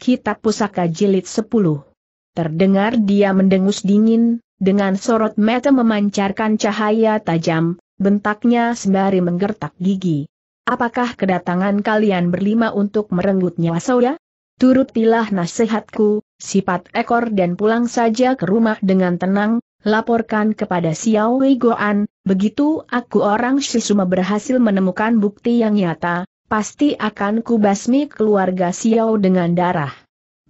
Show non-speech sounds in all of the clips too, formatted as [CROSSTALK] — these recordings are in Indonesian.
Kitab Pusaka Jilid 10. Terdengar dia mendengus dingin, dengan sorot mata memancarkan cahaya tajam, bentaknya sembari menggertak gigi. Apakah kedatangan kalian berlima untuk merenggut nyawa saudara? Turutilah nasihatku, sifat ekor dan pulang saja ke rumah dengan tenang, laporkan kepada Xiao Wei Goan, begitu aku orang Shisuma berhasil menemukan bukti yang nyata, Pasti akan kubasmi keluarga Xiao dengan darah.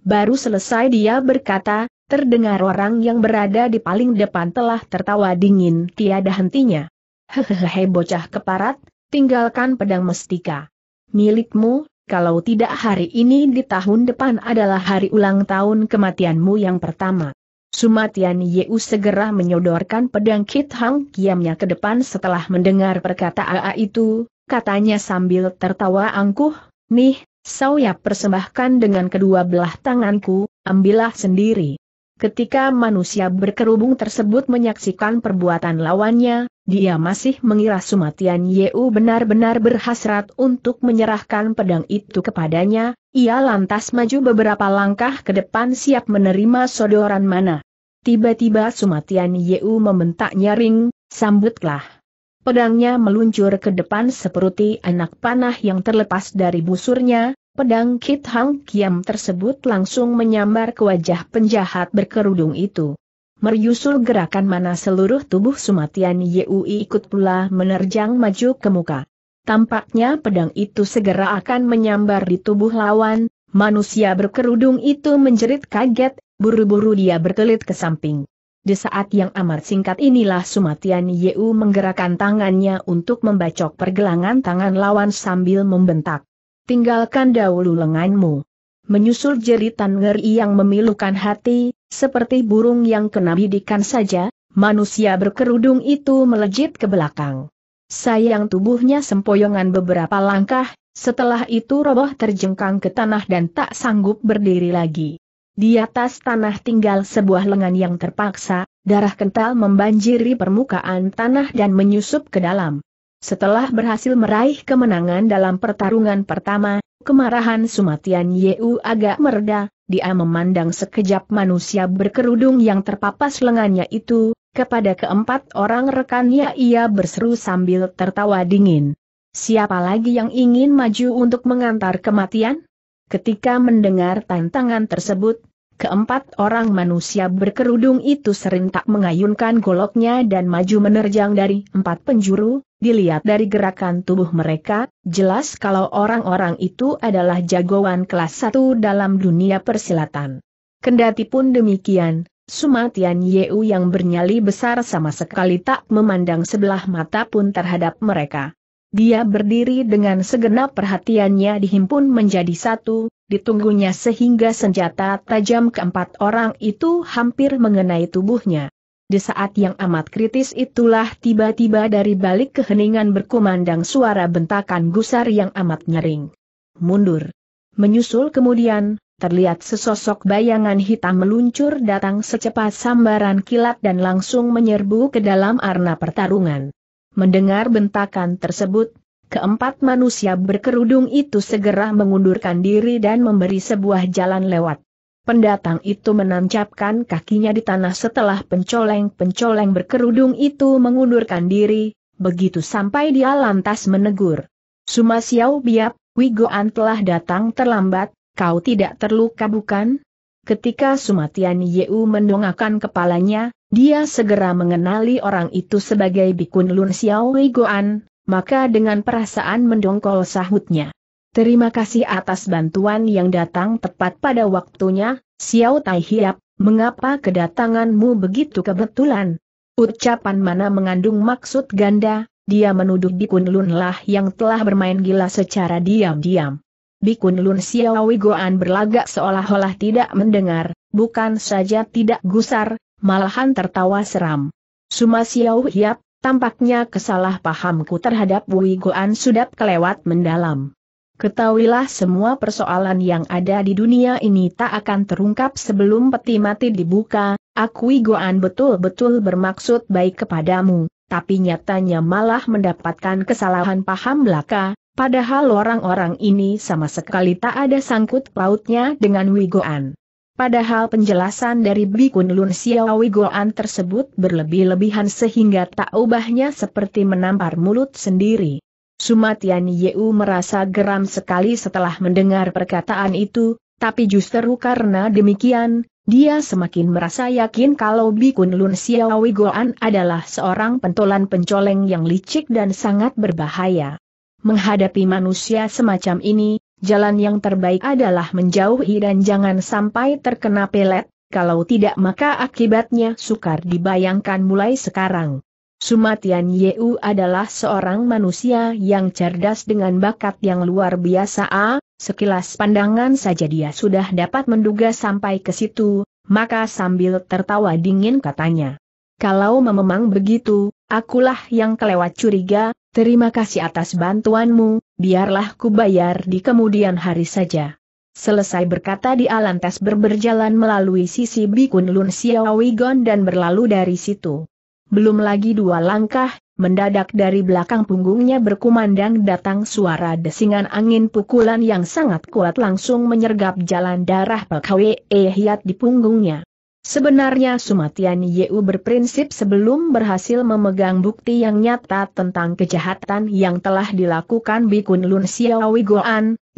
Baru selesai dia berkata, terdengar orang yang berada di paling depan telah tertawa dingin tiada hentinya. Hehehe bocah keparat, tinggalkan pedang mestika. Milikmu, kalau tidak hari ini di tahun depan adalah hari ulang tahun kematianmu yang pertama. Sumatian Yeu segera menyodorkan pedang Kit Hang Kiamnya ke depan setelah mendengar perkataan itu, katanya sambil tertawa angkuh, nih, saya persembahkan dengan kedua belah tanganku, ambillah sendiri. Ketika manusia berkerubung tersebut menyaksikan perbuatan lawannya, dia masih mengira Sumatian Yeu benar-benar berhasrat untuk menyerahkan pedang itu kepadanya, ia lantas maju beberapa langkah ke depan siap menerima sodoran mana. Tiba-tiba Sumatian Yeu membentak nyaring, sambutlah. Pedangnya meluncur ke depan seperti anak panah yang terlepas dari busurnya, pedang Kit Hang Kiam tersebut langsung menyambar ke wajah penjahat berkerudung itu. Meryusul gerakan mana seluruh tubuh Sumatian Yui ikut pula menerjang maju ke muka. Tampaknya pedang itu segera akan menyambar di tubuh lawan, manusia berkerudung itu menjerit kaget, buru-buru dia berkelit ke samping. Di saat yang amat singkat inilah Sumatian Yeu menggerakkan tangannya untuk membacok pergelangan tangan lawan sambil membentak. Tinggalkan dahulu lenganmu. Menyusul jeritan ngeri yang memilukan hati, seperti burung yang kena bidikan saja, manusia berkerudung itu melejit ke belakang. Sayang tubuhnya sempoyongan beberapa langkah, setelah itu roboh terjengkang ke tanah dan tak sanggup berdiri lagi. Di atas tanah tinggal sebuah lengan yang terpaksa, darah kental membanjiri permukaan tanah dan menyusup ke dalam. Setelah berhasil meraih kemenangan dalam pertarungan pertama, kemarahan Sumatian Yeu agak mereda, dia memandang sekejap manusia berkerudung yang terpapas lengannya itu, kepada keempat orang rekannya ia berseru sambil tertawa dingin. Siapa lagi yang ingin maju untuk mengantar kematian? Ketika mendengar tantangan tersebut, keempat orang manusia berkerudung itu serentak mengayunkan goloknya dan maju menerjang dari empat penjuru, dilihat dari gerakan tubuh mereka, jelas kalau orang-orang itu adalah jagoan kelas satu dalam dunia persilatan. Kendati pun demikian, Sumatian Yeu yang bernyali besar sama sekali tak memandang sebelah mata pun terhadap mereka. Dia berdiri dengan segenap perhatiannya dihimpun menjadi satu, ditunggunya sehingga senjata tajam keempat orang itu hampir mengenai tubuhnya. Di saat yang amat kritis itulah tiba-tiba dari balik keheningan berkumandang suara bentakan gusar yang amat nyering. Mundur. Menyusul kemudian, terlihat sesosok bayangan hitam meluncur datang secepat sambaran kilat dan langsung menyerbu ke dalam arena pertarungan. Mendengar bentakan tersebut, keempat manusia berkerudung itu segera mengundurkan diri dan memberi sebuah jalan lewat. Pendatang itu menancapkan kakinya di tanah setelah pencoleng-pencoleng berkerudung itu mengundurkan diri, begitu sampai dia lantas menegur. Sumasiau biap, Wigoan telah datang terlambat, kau tidak terluka bukan? Ketika Sumatian Yeu mendongakkan kepalanya, dia segera mengenali orang itu sebagai Bikun Lun Xiao Wei Goan, maka dengan perasaan mendongkol sahutnya. Terima kasih atas bantuan yang datang tepat pada waktunya, Xiao Tai Hiap, mengapa kedatanganmu begitu kebetulan? Ucapan mana mengandung maksud ganda, dia menuduh Bikun Lun lah yang telah bermain gila secara diam-diam. Bikun Lun Xiao Wei Goan berlagak seolah-olah tidak mendengar, bukan saja tidak gusar, malahan tertawa seram. Suma Xiao Hiap, tampaknya kesalahpahamku terhadap Wui Goan sudah kelewat mendalam. Ketahuilah semua persoalan yang ada di dunia ini tak akan terungkap sebelum peti mati dibuka, aku Wigoan Goan betul-betul bermaksud baik kepadamu, tapi nyatanya malah mendapatkan kesalahan paham belaka, padahal orang-orang ini sama sekali tak ada sangkut pautnya dengan Wigoan. Padahal penjelasan dari Bikun Lun Xiaowi Goan tersebut berlebih-lebihan sehingga tak ubahnya seperti menampar mulut sendiri. Sumatian Yeu merasa geram sekali setelah mendengar perkataan itu, tapi justru karena demikian, dia semakin merasa yakin kalau Bikun Lun Xiaowi Goan adalah seorang pentolan pencoleng yang licik dan sangat berbahaya. Menghadapi manusia semacam ini, jalan yang terbaik adalah menjauhi dan jangan sampai terkena pelet, kalau tidak maka akibatnya sukar dibayangkan mulai sekarang. Sumatian Yeu adalah seorang manusia yang cerdas dengan bakat yang luar biasa. A, sekilas pandangan saja dia sudah dapat menduga sampai ke situ, maka sambil tertawa dingin katanya. Kalau memang begitu, akulah yang kelewat curiga, terima kasih atas bantuanmu, biarlah ku bayar di kemudian hari saja. Selesai berkata Di Alantes berberjalan melalui sisi Bikun Lun Siawigon dan berlalu dari situ. Belum lagi dua langkah, mendadak dari belakang punggungnya berkumandang datang suara desingan angin pukulan yang sangat kuat langsung menyergap jalan darah Pekwe Hwe Hiat di punggungnya. Sebenarnya Sumatian Yeu berprinsip sebelum berhasil memegang bukti yang nyata tentang kejahatan yang telah dilakukan Bikun Lun Xiaowi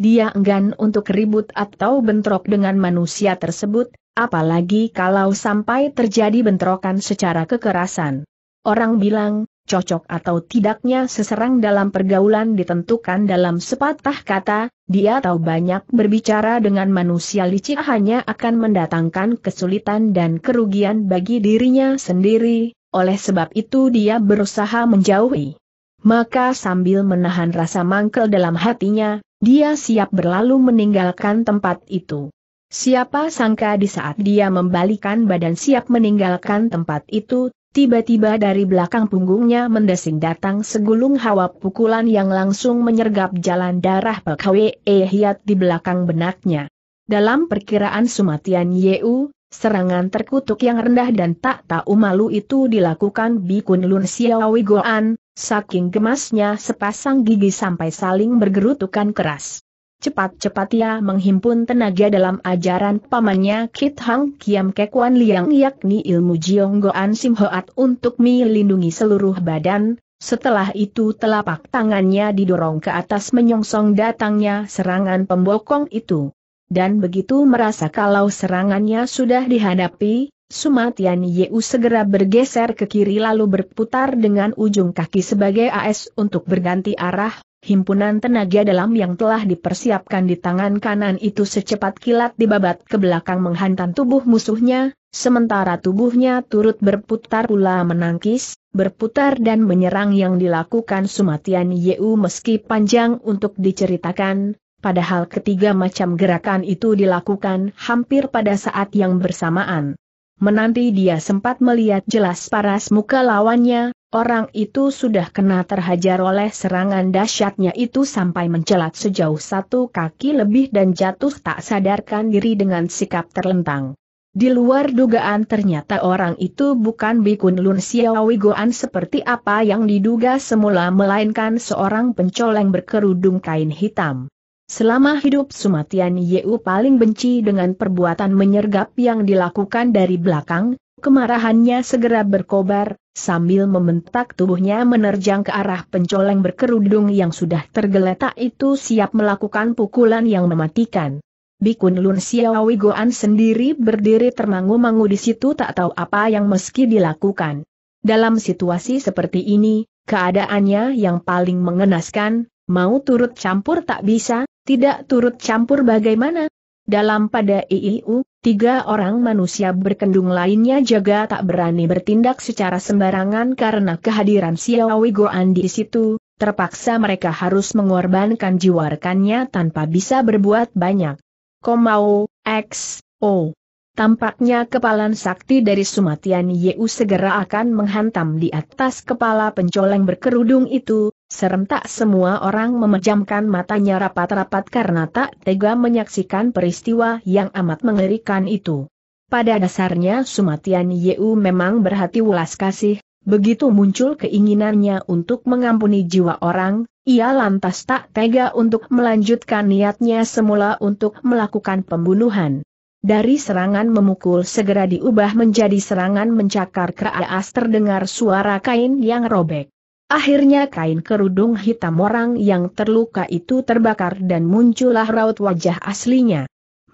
dia enggan untuk ribut atau bentrok dengan manusia tersebut, apalagi kalau sampai terjadi bentrokan secara kekerasan. Orang bilang, cocok atau tidaknya seserang dalam pergaulan ditentukan dalam sepatah kata, dia tahu banyak berbicara dengan manusia licik hanya akan mendatangkan kesulitan dan kerugian bagi dirinya sendiri, oleh sebab itu dia berusaha menjauhi. Maka sambil menahan rasa mangkel dalam hatinya, dia siap berlalu meninggalkan tempat itu. Siapa sangka di saat dia membalikan badan siap meninggalkan tempat itu, Tiba-tiba dari belakang punggungnya mendesing datang segulung hawa pukulan yang langsung menyergap jalan darah pekawe e Hiat di belakang benaknya. Dalam perkiraan Sumatian Yeu, serangan terkutuk yang rendah dan tak tahu malu itu dilakukan Bikun Lun Xiaowi Goan, saking gemasnya sepasang gigi sampai saling bergerutukan keras. Cepat-cepat ia menghimpun tenaga dalam ajaran pamannya Kit Hang Kiam Kekuan Liang yakni ilmu Jiong Goan Sim Hoat untuk melindungi seluruh badan, setelah itu telapak tangannya didorong ke atas menyongsong datangnya serangan pembokong itu. Dan begitu merasa kalau serangannya sudah dihadapi, Sumatian Yeu segera bergeser ke kiri lalu berputar dengan ujung kaki sebagai AS untuk berganti arah, himpunan tenaga dalam yang telah dipersiapkan di tangan kanan itu secepat kilat dibabat ke belakang menghantam tubuh musuhnya, sementara tubuhnya turut berputar pula menangkis, berputar dan menyerang yang dilakukan Sumatian Yeu meski panjang untuk diceritakan, padahal ketiga macam gerakan itu dilakukan hampir pada saat yang bersamaan. Menanti dia sempat melihat jelas paras muka lawannya, Orang itu sudah kena terhajar oleh serangan dahsyatnya itu sampai mencelat sejauh satu kaki lebih dan jatuh tak sadarkan diri dengan sikap terlentang. Di luar dugaan ternyata orang itu bukan Bikun Lun Siawigoan seperti apa yang diduga semula melainkan seorang pencoleng berkerudung kain hitam. Selama hidup Sumatian Yeu paling benci dengan perbuatan menyergap yang dilakukan dari belakang, kemarahannya segera berkobar, sambil membentak tubuhnya menerjang ke arah pencoleng berkerudung yang sudah tergeletak itu siap melakukan pukulan yang mematikan. Bikun Lun Xiaowi Goan sendiri berdiri termangu-mangu di situ tak tahu apa yang meski dilakukan. Dalam situasi seperti ini, keadaannya yang paling mengenaskan, mau turut campur tak bisa, tidak turut campur bagaimana? Dalam pada IIU, Tiga orang manusia berkendung lainnya jaga tak berani bertindak secara sembarangan karena kehadiran Xiaowi Goan di situ, terpaksa mereka harus mengorbankan jiwa rekannya tanpa bisa berbuat banyak. Komau. X, O. Tampaknya kepalan sakti dari Sumatian Yeu segera akan menghantam di atas kepala pencoleng berkerudung itu, Serentak semua orang memejamkan matanya rapat-rapat karena tak tega menyaksikan peristiwa yang amat mengerikan itu. Pada dasarnya Sumatian Yeu memang berhati welas kasih, begitu muncul keinginannya untuk mengampuni jiwa orang, ia lantas tak tega untuk melanjutkan niatnya semula untuk melakukan pembunuhan. Dari serangan memukul segera diubah menjadi serangan mencakar keraas terdengar suara kain yang robek. Akhirnya kain kerudung hitam orang yang terluka itu terbakar dan muncullah raut wajah aslinya.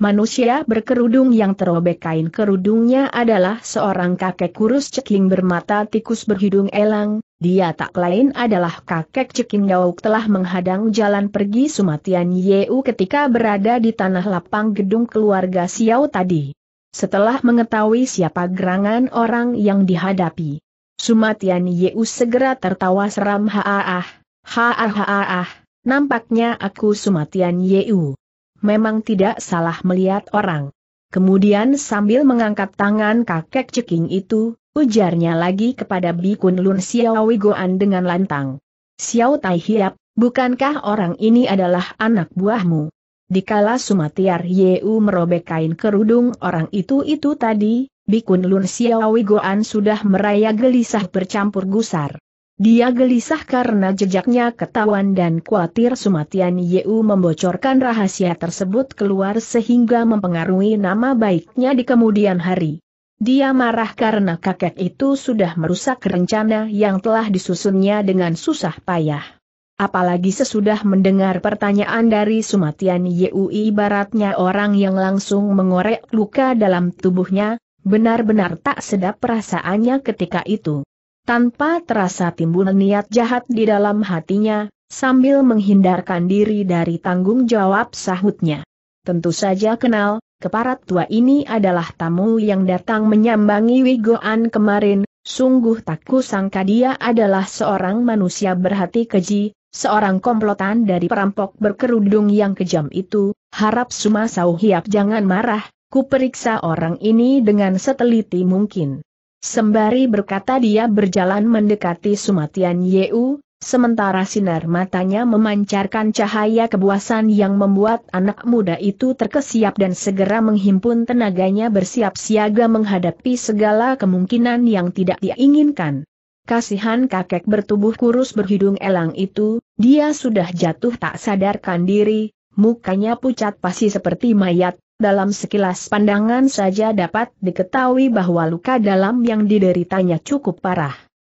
Manusia berkerudung yang terobek kain kerudungnya adalah seorang kakek kurus ceking bermata tikus berhidung elang, dia tak lain adalah kakek ceking dauk telah menghadang jalan pergi Sumatian Yeu ketika berada di tanah lapang gedung keluarga Xiao tadi. Setelah mengetahui siapa gerangan orang yang dihadapi, Sumatian Yeu segera tertawa seram haaah, haaah haaah, nampaknya aku Sumatian Yeu. Memang tidak salah melihat orang. Kemudian sambil mengangkat tangan kakek ceking itu, ujarnya lagi kepada Bikun Lun Xiao Goan dengan lantang. Xiao Tai Hiap, bukankah orang ini adalah anak buahmu? Dikala Sumatiar Yeu merobek kain kerudung orang itu-itu tadi, Bikun Lun Xiaowi Goan sudah meraya gelisah bercampur gusar. Dia gelisah karena jejaknya ketahuan dan khawatir Sumatian Yu membocorkan rahasia tersebut keluar sehingga mempengaruhi nama baiknya di kemudian hari. Dia marah karena kakek itu sudah merusak rencana yang telah disusunnya dengan susah payah. Apalagi sesudah mendengar pertanyaan dari Sumatian Yu, ibaratnya orang yang langsung mengorek luka dalam tubuhnya, Benar-benar tak sedap perasaannya ketika itu. Tanpa terasa timbul niat jahat di dalam hatinya, sambil menghindarkan diri dari tanggung jawab sahutnya. Tentu saja kenal, keparat tua ini adalah tamu yang datang menyambangi Wigoan kemarin, sungguh tak kusangka dia adalah seorang manusia berhati keji, seorang komplotan dari perampok berkerudung yang kejam itu, harap Suma Sauhiap jangan marah, Kuperiksa orang ini dengan seteliti mungkin. Sembari berkata dia berjalan mendekati Sumatian Yeu, sementara sinar matanya memancarkan cahaya kebuasan yang membuat anak muda itu terkesiap dan segera menghimpun tenaganya bersiap siaga menghadapi segala kemungkinan yang tidak diinginkan. Kasihan kakek bertubuh kurus berhidung elang itu, dia sudah jatuh tak sadarkan diri, mukanya pucat pasti seperti mayat, dalam sekilas pandangan saja dapat diketahui bahwa luka dalam yang dideritanya cukup parah.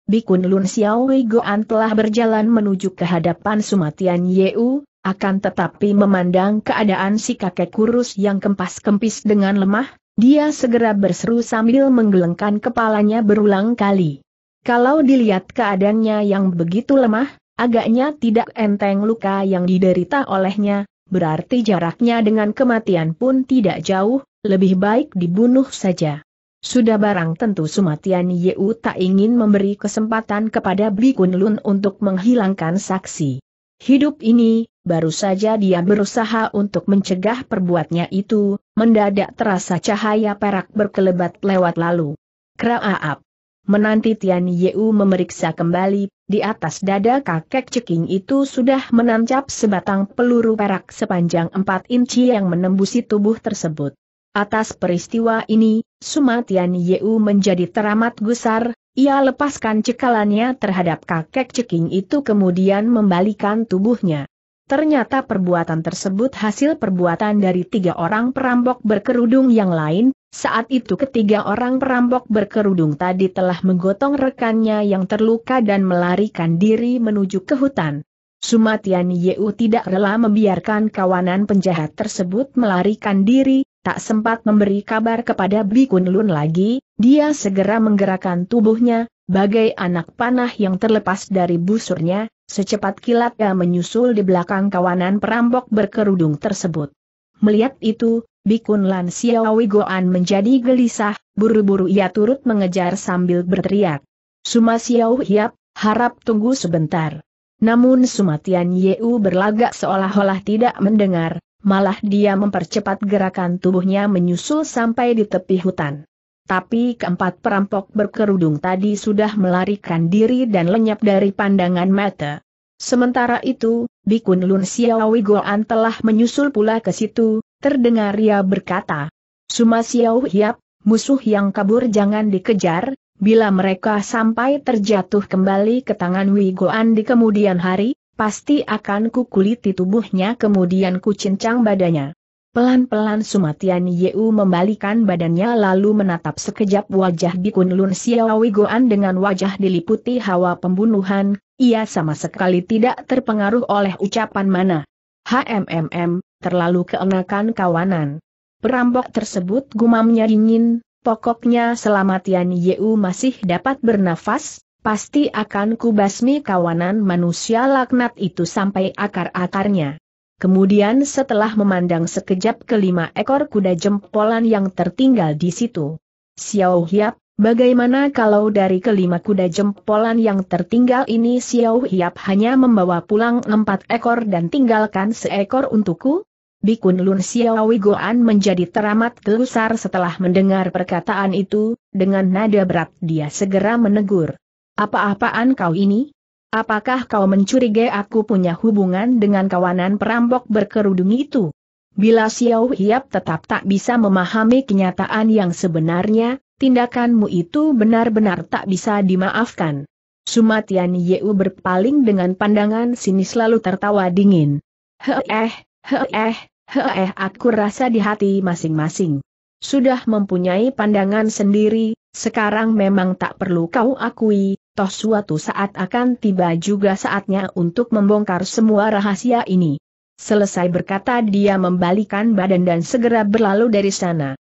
Bikun Lun Xiaowei Goan telah berjalan menuju ke hadapan Sumatian Yeu, akan tetapi memandang keadaan si kakek kurus yang kempas-kempis dengan lemah, dia segera berseru sambil menggelengkan kepalanya berulang kali. Kalau dilihat keadaannya yang begitu lemah, agaknya tidak enteng luka yang diderita olehnya, berarti jaraknya dengan kematian pun tidak jauh, lebih baik dibunuh saja. Sudah barang tentu Sumatian Yeu tak ingin memberi kesempatan kepada Bikun Lun untuk menghilangkan saksi. Hidup ini, baru saja dia berusaha untuk mencegah perbuatnya itu, mendadak terasa cahaya perak berkelebat lewat lalu. Kraaap. Menanti Tian Yeu memeriksa kembali, di atas dada kakek ceking itu sudah menancap sebatang peluru perak sepanjang 4 inci yang menembusi tubuh tersebut. Atas peristiwa ini, Tian Yeu menjadi teramat gusar, ia lepaskan cekalannya terhadap kakek ceking itu kemudian membalikan tubuhnya. Ternyata perbuatan tersebut hasil perbuatan dari tiga orang perampok berkerudung yang lain, saat itu ketiga orang perampok berkerudung tadi telah menggotong rekannya yang terluka dan melarikan diri menuju ke hutan. Sumatian Yeu tidak rela membiarkan kawanan penjahat tersebut melarikan diri, tak sempat memberi kabar kepada Bikun Lun lagi, dia segera menggerakkan tubuhnya, bagai anak panah yang terlepas dari busurnya, secepat kilat ia menyusul di belakang kawanan perampok berkerudung tersebut. Melihat itu, Bikun Lan Xiaowi Goan menjadi gelisah, buru-buru ia turut mengejar sambil berteriak. Suma Xiao Hiap, harap tunggu sebentar. Namun Sumatian Yeu berlagak seolah-olah tidak mendengar, malah dia mempercepat gerakan tubuhnya menyusul sampai di tepi hutan. Tapi keempat perampok berkerudung tadi sudah melarikan diri dan lenyap dari pandangan mata. Sementara itu, Bikun Lun Xiaowi Goan telah menyusul pula ke situ, terdengar ia berkata. Suma Xiao Hiap, musuh yang kabur jangan dikejar, bila mereka sampai terjatuh kembali ke tangan Wei Goan di kemudian hari, pasti akan kukuliti tubuhnya kemudian kucincang badannya. Pelan-pelan Sumatian Yeu membalikan badannya lalu menatap sekejap wajah Bikun Lun Xiaowi Goan dengan wajah diliputi hawa pembunuhan, ia sama sekali tidak terpengaruh oleh ucapan mana. HMMM, terlalu keenakan kawanan. Perampok tersebut gumamnya dingin, pokoknya selama Tian Yu masih dapat bernafas, pasti akan kubasmi kawanan manusia laknat itu sampai akar-akarnya. Kemudian setelah memandang sekejap kelima ekor kuda jempolan yang tertinggal di situ, Xiao Hiap, Bagaimana kalau dari kelima kuda jempolan yang tertinggal ini Xiao Hiap hanya membawa pulang empat ekor dan tinggalkan seekor untukku? Bikun Lun Xiao Wigoan menjadi teramat gelusar setelah mendengar perkataan itu, dengan nada berat dia segera menegur. Apa-apaan kau ini? Apakah kau mencurigai aku punya hubungan dengan kawanan perampok berkerudung itu? Bila Xiao Hiap tetap tak bisa memahami kenyataan yang sebenarnya, tindakanmu itu benar-benar tak bisa dimaafkan. Sumatian Yeu berpaling dengan pandangan sinis lalu tertawa dingin. Heh eh, heh eh, heh aku rasa di hati masing-masing. Sudah mempunyai pandangan sendiri, sekarang memang tak perlu kau akui, toh suatu saat akan tiba juga saatnya untuk membongkar semua rahasia ini. Selesai berkata dia membalikan badan dan segera berlalu dari sana.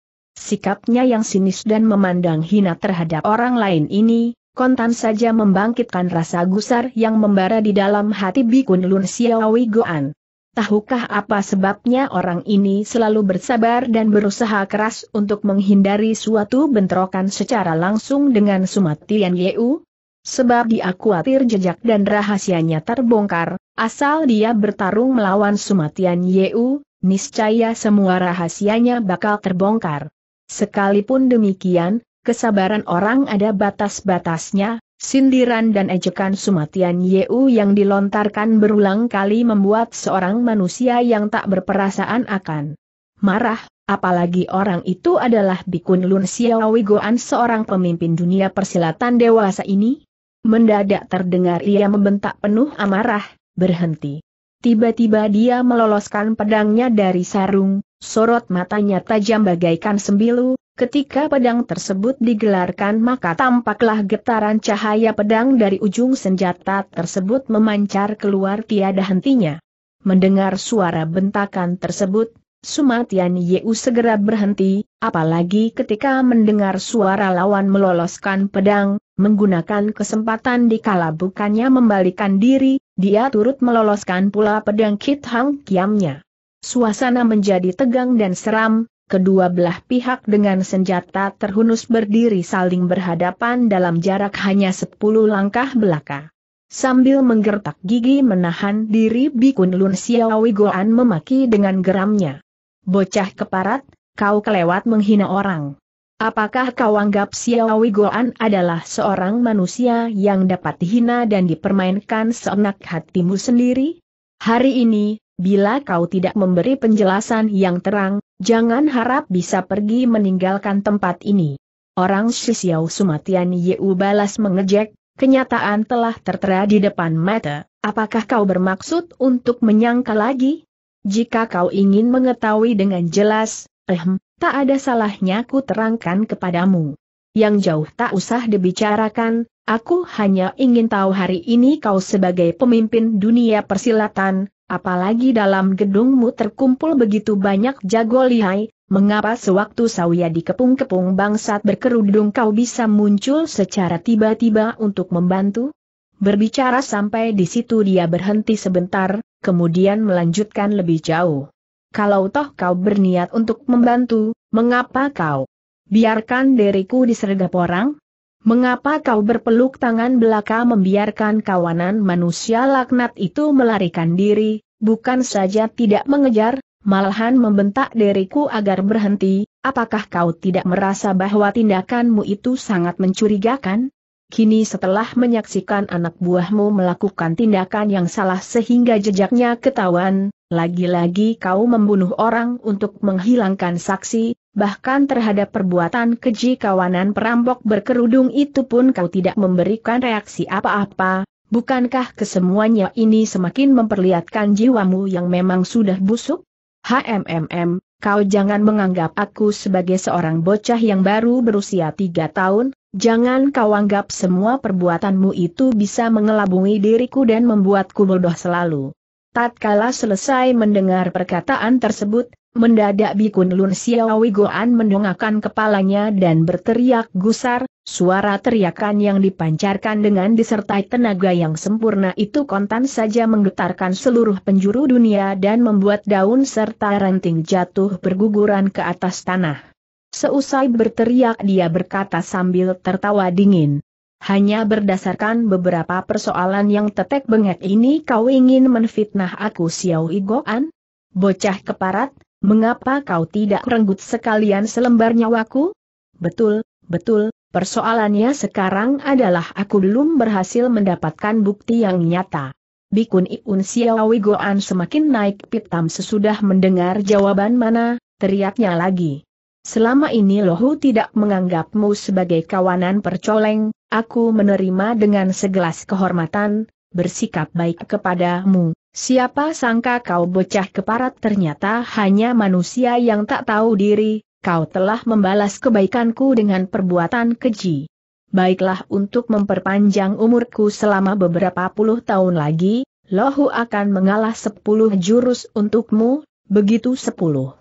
Sikapnya yang sinis dan memandang hina terhadap orang lain ini, kontan saja membangkitkan rasa gusar yang membara di dalam hati Bikun Lun Xiaowi Goan. Tahukah apa sebabnya orang ini selalu bersabar dan berusaha keras untuk menghindari suatu bentrokan secara langsung dengan Sumatian Yeu? Sebab dia khawatir jejak dan rahasianya terbongkar, asal dia bertarung melawan Sumatian Yeu, niscaya semua rahasianya bakal terbongkar. Sekalipun demikian, kesabaran orang ada batas-batasnya, sindiran dan ejekan sumatian Yeu yang dilontarkan berulang kali membuat seorang manusia yang tak berperasaan akan marah, apalagi orang itu adalah Bikun Lun Xiaowi seorang pemimpin dunia persilatan dewasa ini. Mendadak terdengar ia membentak penuh amarah, berhenti. Tiba-tiba dia meloloskan pedangnya dari sarung, Sorot matanya tajam bagaikan sembilu, ketika pedang tersebut digelarkan maka tampaklah getaran cahaya pedang dari ujung senjata tersebut memancar keluar tiada hentinya. Mendengar suara bentakan tersebut, Sumatian Yeu segera berhenti, apalagi ketika mendengar suara lawan meloloskan pedang, menggunakan kesempatan dikala bukannya membalikan diri, dia turut meloloskan pula pedang Kit Hang Kiamnya. Suasana menjadi tegang dan seram, kedua belah pihak dengan senjata terhunus berdiri saling berhadapan dalam jarak hanya 10 langkah belaka. Sambil menggertak gigi menahan diri Bikun Lun Xiaowi Goan memaki dengan geramnya. Bocah keparat, kau kelewat menghina orang. Apakah kau anggap Xiaowi Goan adalah seorang manusia yang dapat dihina dan dipermainkan seenak hatimu sendiri? Hari ini, bila kau tidak memberi penjelasan yang terang, jangan harap bisa pergi meninggalkan tempat ini. Orang Shisiao Sumatian Yeu balas mengejek, kenyataan telah tertera di depan mata, apakah kau bermaksud untuk menyangka lagi? Jika kau ingin mengetahui dengan jelas, ehm, tak ada salahnya ku terangkan kepadamu. Yang jauh tak usah dibicarakan, aku hanya ingin tahu hari ini kau sebagai pemimpin dunia persilatan, Apalagi dalam gedungmu terkumpul begitu banyak jago lihai, mengapa sewaktu Sawia dikepung-kepung bangsat berkerudung kau bisa muncul secara tiba-tiba untuk membantu? Berbicara sampai di situ dia berhenti sebentar, kemudian melanjutkan lebih jauh. Kalau toh kau berniat untuk membantu, mengapa kau biarkan diriku disergap orang? Mengapa kau berpeluk tangan belaka membiarkan kawanan manusia laknat itu melarikan diri, bukan saja tidak mengejar, malahan membentak diriku agar berhenti, apakah kau tidak merasa bahwa tindakanmu itu sangat mencurigakan? Kini setelah menyaksikan anak buahmu melakukan tindakan yang salah sehingga jejaknya ketahuan, lagi-lagi kau membunuh orang untuk menghilangkan saksi, bahkan terhadap perbuatan keji kawanan perampok berkerudung itu pun kau tidak memberikan reaksi apa-apa, bukankah kesemuanya ini semakin memperlihatkan jiwamu yang memang sudah busuk? HMMM, kau jangan menganggap aku sebagai seorang bocah yang baru berusia tiga tahun, jangan kau anggap semua perbuatanmu itu bisa mengelabungi diriku dan membuatku bodoh selalu. Tatkala selesai mendengar perkataan tersebut, mendadak Bikun Lun Xiaowigoan mendongakkan kepalanya dan berteriak gusar, suara teriakan yang dipancarkan dengan disertai tenaga yang sempurna itu kontan saja menggetarkan seluruh penjuru dunia dan membuat daun serta ranting jatuh berguguran ke atas tanah. Seusai berteriak dia berkata sambil tertawa dingin, hanya berdasarkan beberapa persoalan yang tetek bengek ini kau ingin menfitnah aku Xiao Igoan? Bocah keparat, mengapa kau tidak renggut sekalian selembar nyawaku? Betul, betul, persoalannya sekarang adalah aku belum berhasil mendapatkan bukti yang nyata. Bikun Iun Xiao Igoan semakin naik pitam sesudah mendengar jawaban mana, teriaknya lagi. Selama ini Lohu tidak menganggapmu sebagai kawanan percoleng, aku menerima dengan segelas kehormatan, bersikap baik kepadamu. Siapa sangka kau bocah keparat ternyata hanya manusia yang tak tahu diri, kau telah membalas kebaikanku dengan perbuatan keji. Baiklah untuk memperpanjang umurku selama beberapa puluh tahun lagi, Lohu akan mengalah sepuluh jurus untukmu, begitu sepuluh.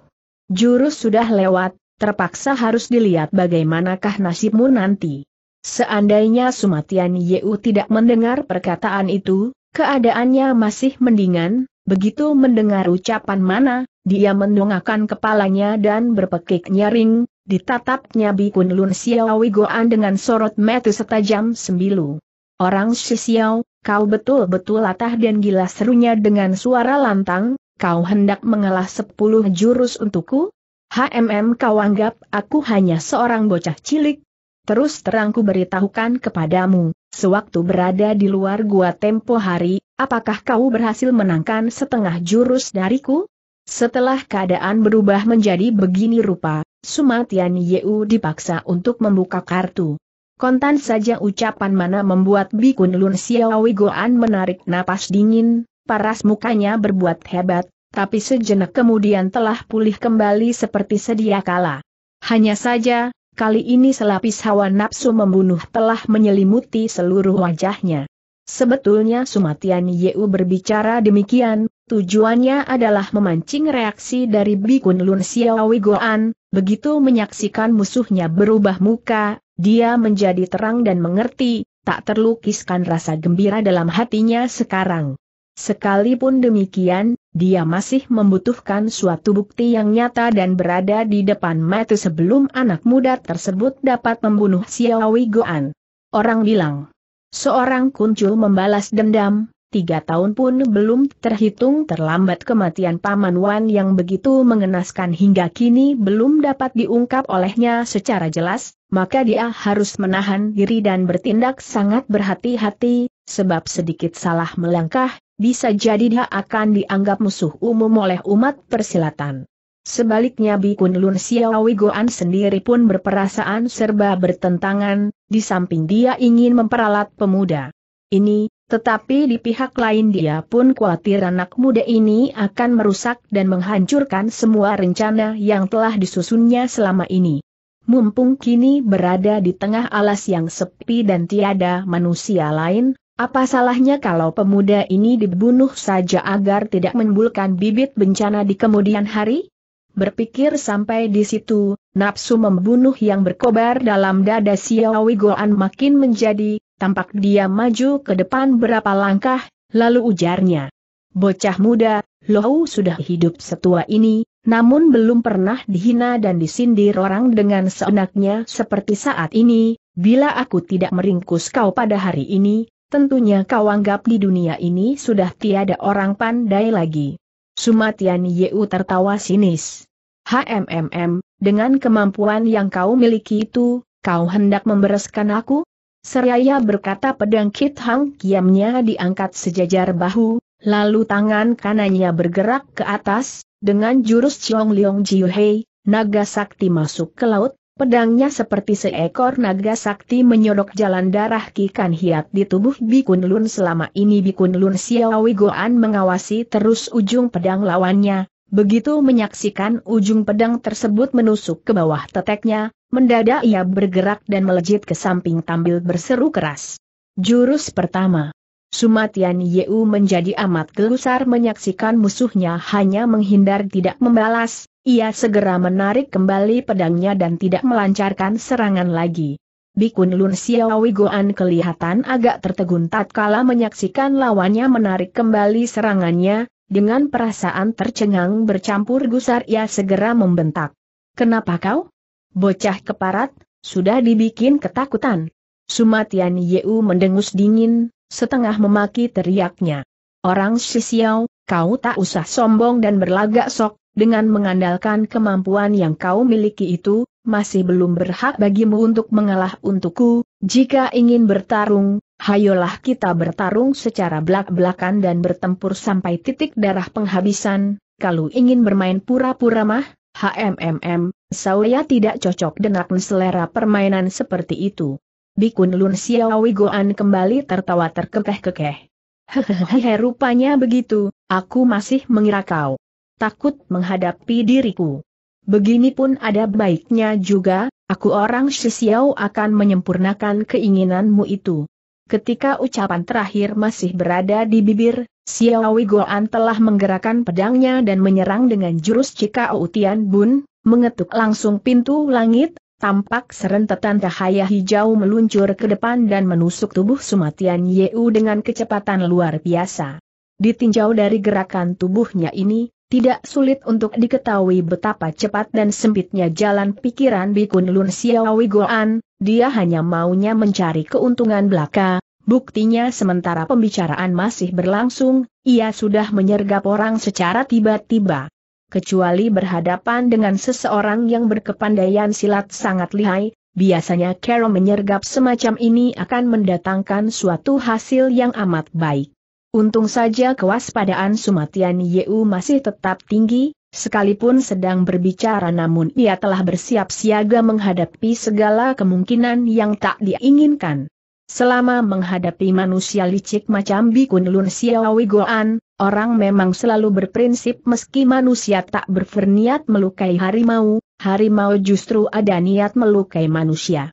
Jurus sudah lewat, terpaksa harus dilihat bagaimanakah nasibmu nanti. Seandainya Sumatian Yeu tidak mendengar perkataan itu, keadaannya masih mendingan, begitu mendengar ucapan mana, dia mendongakkan kepalanya dan berpekik nyaring, ditatapnya Bikun Lun Siawigoan dengan sorot mata setajam sembilu. Orang Sisiau, kau betul-betul latah dan gila serunya dengan suara lantang, kau hendak mengalah sepuluh jurus untukku? HMM kau anggap aku hanya seorang bocah cilik? Terus terangku beritahukan kepadamu, sewaktu berada di luar gua tempo hari, apakah kau berhasil menangkan setengah jurus dariku? Setelah keadaan berubah menjadi begini rupa, Sumatian Yeu dipaksa untuk membuka kartu. Kontan saja ucapan mana membuat Bikun Lun Xiaowi Goan menarik napas dingin, paras mukanya berbuat hebat, tapi sejenak kemudian telah pulih kembali seperti sedia kala. Hanya saja, kali ini selapis hawa nafsu membunuh telah menyelimuti seluruh wajahnya. Sebetulnya Sumatian Yeu berbicara demikian, tujuannya adalah memancing reaksi dari Bikun Lun Xiaowi Goan, begitu menyaksikan musuhnya berubah muka, dia menjadi terang dan mengerti, tak terlukiskan rasa gembira dalam hatinya sekarang. Sekalipun demikian, dia masih membutuhkan suatu bukti yang nyata dan berada di depan mata sebelum anak muda tersebut dapat membunuh Xiaowei Goan. Orang bilang, seorang kuncul membalas dendam, tiga tahun pun belum terhitung terlambat kematian Paman Wan yang begitu mengenaskan hingga kini belum dapat diungkap olehnya secara jelas, maka dia harus menahan diri dan bertindak sangat berhati-hati, sebab sedikit salah melangkah, bisa jadi dia akan dianggap musuh umum oleh umat persilatan. Sebaliknya Bikun Lun Xiaowi Goan sendiri pun berperasaan serba bertentangan, di samping dia ingin memperalat pemuda. Ini, tetapi di pihak lain dia pun khawatir anak muda ini akan merusak dan menghancurkan semua rencana yang telah disusunnya selama ini. Mumpung kini berada di tengah alas yang sepi dan tiada manusia lain, apa salahnya kalau pemuda ini dibunuh saja agar tidak menimbulkan bibit bencana di kemudian hari? Berpikir sampai di situ, nafsu membunuh yang berkobar dalam dada Xiaowi Goan makin menjadi, tampak dia maju ke depan berapa langkah, lalu ujarnya. Bocah muda, Lohu sudah hidup setua ini, namun belum pernah dihina dan disindir orang dengan seenaknya seperti saat ini, bila aku tidak meringkus kau pada hari ini, Tentunya kau anggap di dunia ini sudah tiada orang pandai lagi. Sumatian Yeu tertawa sinis. HMMM, dengan kemampuan yang kau miliki itu, kau hendak membereskan aku? Seraya berkata pedang Kit Hang kiamnya diangkat sejajar bahu, lalu tangan kanannya bergerak ke atas, dengan jurus Chong Leong Jiu Hei, naga sakti masuk ke laut, Pedangnya seperti seekor naga sakti menyodok jalan darah Ki Kan Hiat di tubuh Bikun Lun selama ini Bikun Lun Siawi Goan mengawasi terus ujung pedang lawannya, begitu menyaksikan ujung pedang tersebut menusuk ke bawah teteknya, mendadak ia bergerak dan melejit ke samping tampil berseru keras. Jurus pertama Sumatian Yeu menjadi amat gelusar menyaksikan musuhnya hanya menghindar tidak membalas, ia segera menarik kembali pedangnya dan tidak melancarkan serangan lagi. Bikun Lun Wigoan kelihatan agak tertegun tatkala menyaksikan lawannya menarik kembali serangannya, dengan perasaan tercengang bercampur gusar ia segera membentak. Kenapa kau? Bocah keparat, sudah dibikin ketakutan. Sumatian Yeu mendengus dingin, setengah memaki teriaknya. Orang Sisiau, kau tak usah sombong dan berlagak sok, dengan mengandalkan kemampuan yang kau miliki itu, masih belum berhak bagimu untuk mengalah untukku, jika ingin bertarung, hayolah kita bertarung secara belak-belakan dan bertempur sampai titik darah penghabisan, kalau ingin bermain pura-pura mah, HMMM, saya tidak cocok dengan selera permainan seperti itu. Bikun Lun Xiaowi Goan kembali tertawa terkekeh-kekeh. [LAUGHS] Hehehe rupanya begitu, aku masih mengira kau takut menghadapi diriku. Begini pun ada baiknya juga, aku orang Shisiao akan menyempurnakan keinginanmu itu. Ketika ucapan terakhir masih berada di bibir, Xiaowi Goan telah menggerakkan pedangnya dan menyerang dengan jurus Cikao Tian Bun, mengetuk langsung pintu langit, tampak serentetan cahaya hijau meluncur ke depan dan menusuk tubuh Sumatian Yeu dengan kecepatan luar biasa. Ditinjau dari gerakan tubuhnya ini, tidak sulit untuk diketahui betapa cepat dan sempitnya jalan pikiran Bikun Lun Xiaowi Goan, dia hanya maunya mencari keuntungan belaka, buktinya sementara pembicaraan masih berlangsung, ia sudah menyergap orang secara tiba-tiba. Kecuali berhadapan dengan seseorang yang berkepandaian silat sangat lihai, biasanya Carol menyergap semacam ini akan mendatangkan suatu hasil yang amat baik. Untung saja kewaspadaan Sumatian Yeu masih tetap tinggi, sekalipun sedang berbicara namun ia telah bersiap siaga menghadapi segala kemungkinan yang tak diinginkan. Selama menghadapi manusia licik macam Bikun Lun Siawi Goan, orang memang selalu berprinsip meski manusia tak berferniat melukai harimau, harimau justru ada niat melukai manusia.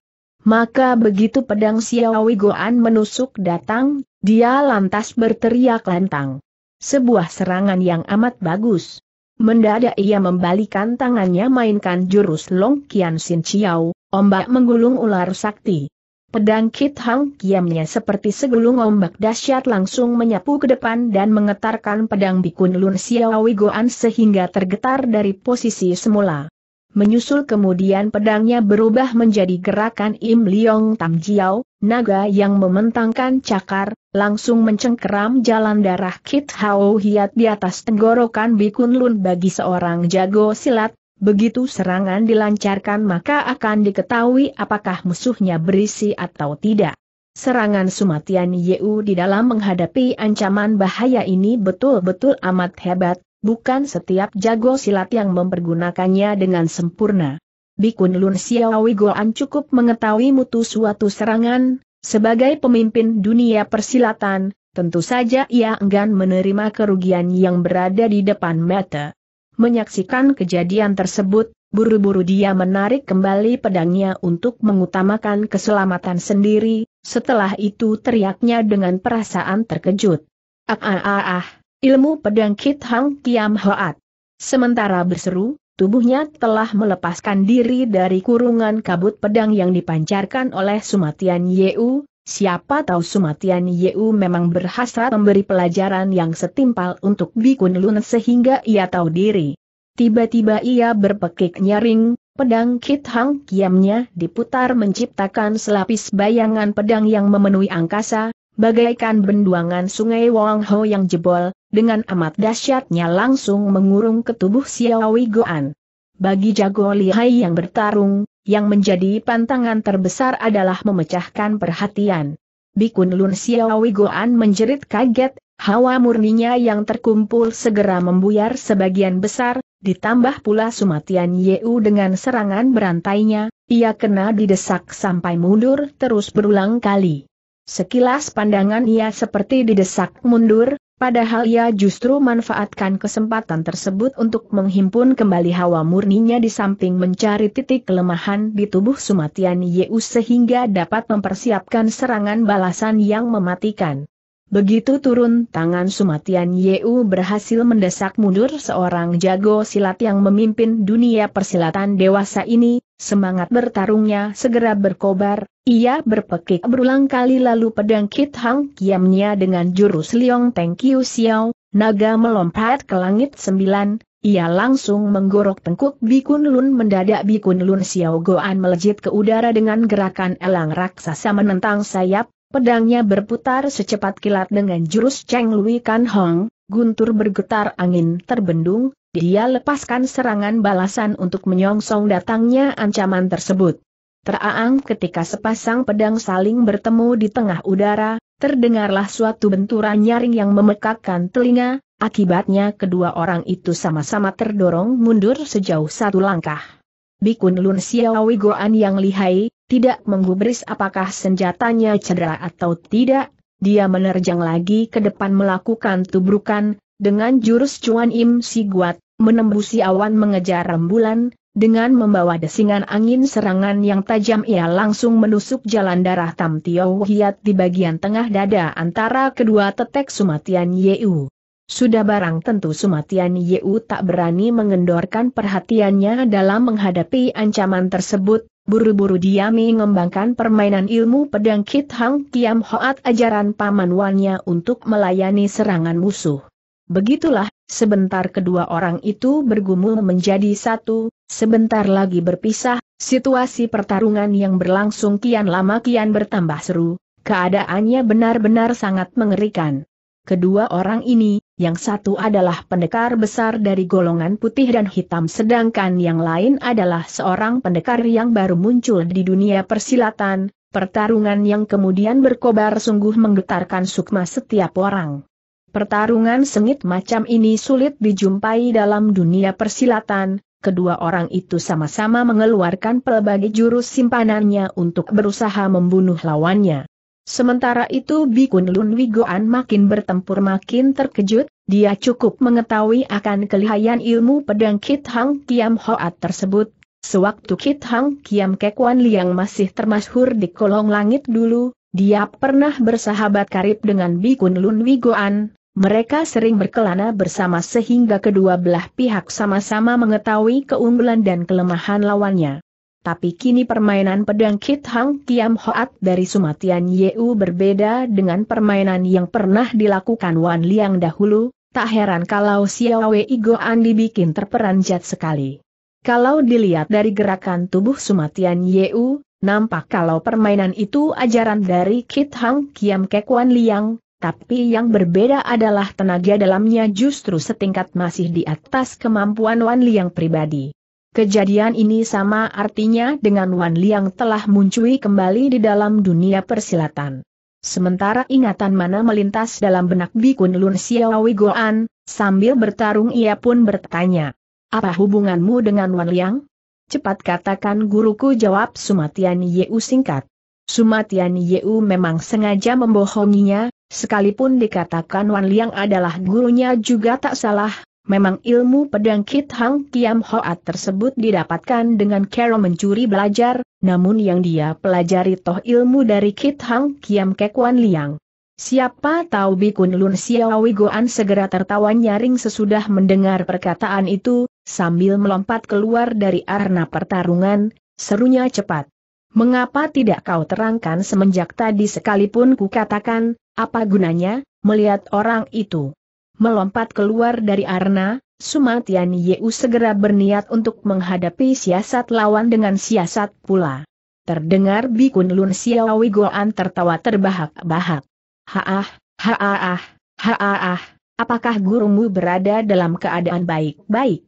Maka begitu pedang Xiaowi Goan menusuk datang, dia lantas berteriak lantang. Sebuah serangan yang amat bagus. Mendadak ia membalikan tangannya mainkan jurus Long Qian Sin Chiao, ombak menggulung ular sakti. Pedang Kit Hang Kiamnya seperti segulung ombak dahsyat langsung menyapu ke depan dan mengetarkan pedang Bikun Lun Xiaowi Goan sehingga tergetar dari posisi semula. Menyusul kemudian pedangnya berubah menjadi gerakan Im Leong Tam Jiao, naga yang mementangkan cakar, langsung mencengkeram jalan darah Kit Hao Hiat di atas tenggorokan Bikun Lun bagi seorang jago silat, begitu serangan dilancarkan maka akan diketahui apakah musuhnya berisi atau tidak. Serangan Sumatian Yeu di dalam menghadapi ancaman bahaya ini betul-betul amat hebat, bukan setiap jago silat yang mempergunakannya dengan sempurna. Bikun Lun Xiaowi Goan cukup mengetahui mutu suatu serangan, sebagai pemimpin dunia persilatan, tentu saja ia enggan menerima kerugian yang berada di depan mata. Menyaksikan kejadian tersebut, buru-buru dia menarik kembali pedangnya untuk mengutamakan keselamatan sendiri, setelah itu teriaknya dengan perasaan terkejut. Ah ah ah ah, Ilmu pedang Kit Hang Kiam Hoat. Sementara berseru, tubuhnya telah melepaskan diri dari kurungan kabut pedang yang dipancarkan oleh Sumatian Yeu, siapa tahu Sumatian Yeu memang berhasrat memberi pelajaran yang setimpal untuk Bikun Lun sehingga ia tahu diri. Tiba-tiba ia berpekik nyaring, pedang Kit Hang Kiamnya diputar menciptakan selapis bayangan pedang yang memenuhi angkasa, Bagaikan benduangan sungai Wong Ho yang jebol, dengan amat dahsyatnya langsung mengurung ke tubuh Xiaowi Goan. Bagi jago lihai yang bertarung, yang menjadi pantangan terbesar adalah memecahkan perhatian. Bikun Lun Xiaowi Goan menjerit kaget, hawa murninya yang terkumpul segera membuyar sebagian besar, ditambah pula sumatian Yeu dengan serangan berantainya, ia kena didesak sampai mundur terus berulang kali. Sekilas pandangan ia seperti didesak mundur, padahal ia justru manfaatkan kesempatan tersebut untuk menghimpun kembali hawa murninya di samping mencari titik kelemahan di tubuh Sumatian Yeu sehingga dapat mempersiapkan serangan balasan yang mematikan. Begitu turun tangan Sumatian Yeu berhasil mendesak mundur seorang jago silat yang memimpin dunia persilatan dewasa ini, semangat bertarungnya segera berkobar, ia berpekik berulang kali lalu pedang Kit Hang Kiamnya dengan jurus Liong Teng Kiu Xiao, naga melompat ke langit sembilan, ia langsung menggorok tengkuk Bikun Lun mendadak Bikun Lun Xiao Goan melejit ke udara dengan gerakan elang raksasa menentang sayap, Pedangnya berputar secepat kilat dengan jurus Cheng Lui Kan Hong, guntur bergetar angin terbendung, dia lepaskan serangan balasan untuk menyongsong datangnya ancaman tersebut. Teraang ketika sepasang pedang saling bertemu di tengah udara, terdengarlah suatu benturan nyaring yang memekakkan telinga, akibatnya kedua orang itu sama-sama terdorong mundur sejauh satu langkah. Bikun Lun Xiaowi yang lihai, tidak menggubris apakah senjatanya cedera atau tidak, dia menerjang lagi ke depan melakukan tubrukan, dengan jurus Cuan Im Si Guat, menembusi awan mengejar rembulan, dengan membawa desingan angin serangan yang tajam ia langsung menusuk jalan darah Tam Tio Hiat di bagian tengah dada antara kedua tetek Sumatian Yeu. Sudah barang tentu Sumatian Yeu tak berani mengendorkan perhatiannya dalam menghadapi ancaman tersebut, Buru-buru dia mengembangkan permainan ilmu pedang Kit Hang Kiam Hoat ajaran Paman Wannya untuk melayani serangan musuh. Begitulah, sebentar kedua orang itu bergumul menjadi satu, sebentar lagi berpisah, situasi pertarungan yang berlangsung kian lama kian bertambah seru, keadaannya benar-benar sangat mengerikan. Kedua orang ini, yang satu adalah pendekar besar dari golongan putih dan hitam sedangkan yang lain adalah seorang pendekar yang baru muncul di dunia persilatan, pertarungan yang kemudian berkobar sungguh menggetarkan sukma setiap orang. Pertarungan sengit macam ini sulit dijumpai dalam dunia persilatan, kedua orang itu sama-sama mengeluarkan pelbagai jurus simpanannya untuk berusaha membunuh lawannya. Sementara itu Bikun Lun Wigoan makin bertempur makin terkejut, dia cukup mengetahui akan kelihayan ilmu pedang Kit Hang Kiam Hoat tersebut. Sewaktu Kit Hang Kiam Kekuan Liang masih termasyhur di kolong langit dulu, dia pernah bersahabat karib dengan Bikun Lun Wigoan, mereka sering berkelana bersama sehingga kedua belah pihak sama-sama mengetahui keunggulan dan kelemahan lawannya. Tapi kini permainan pedang Kit Hang Kiam Hoat dari Sumatian Yeu berbeda dengan permainan yang pernah dilakukan Wan Liang dahulu, tak heran kalau Xiao Wei Goan dibikin terperanjat sekali. Kalau dilihat dari gerakan tubuh Sumatian Yeu, nampak kalau permainan itu ajaran dari Kit Hang Kiam Kek Wan Liang, tapi yang berbeda adalah tenaga dalamnya justru setingkat masih di atas kemampuan Wan Liang pribadi. Kejadian ini sama artinya dengan Wan Liang telah muncul kembali di dalam dunia persilatan. Sementara ingatan mana melintas dalam benak Bikun Lun Xiaowi Goan, sambil bertarung ia pun bertanya, Apa hubunganmu dengan Wan Liang? Cepat katakan guruku jawab Sumatian Yeu singkat. Sumatian Yeu memang sengaja membohonginya, sekalipun dikatakan Wan Liang adalah gurunya juga tak salah, Memang ilmu pedang Kit Hang Kiam Hoat tersebut didapatkan dengan Carol mencuri belajar, namun yang dia pelajari toh ilmu dari Kit Hang Kiam Kekuan Liang. Siapa tahu Bikun Lun Siawi Goan segera tertawa nyaring sesudah mendengar perkataan itu, sambil melompat keluar dari arena pertarungan, serunya cepat. Mengapa tidak kau terangkan semenjak tadi sekalipun ku katakan, apa gunanya, melihat orang itu? melompat keluar dari arna, Sumatian Yeu segera berniat untuk menghadapi siasat lawan dengan siasat pula. Terdengar Bikun Lun Xiaowi Goan tertawa terbahak-bahak. Haah, haah, haah, apakah gurumu berada dalam keadaan baik-baik?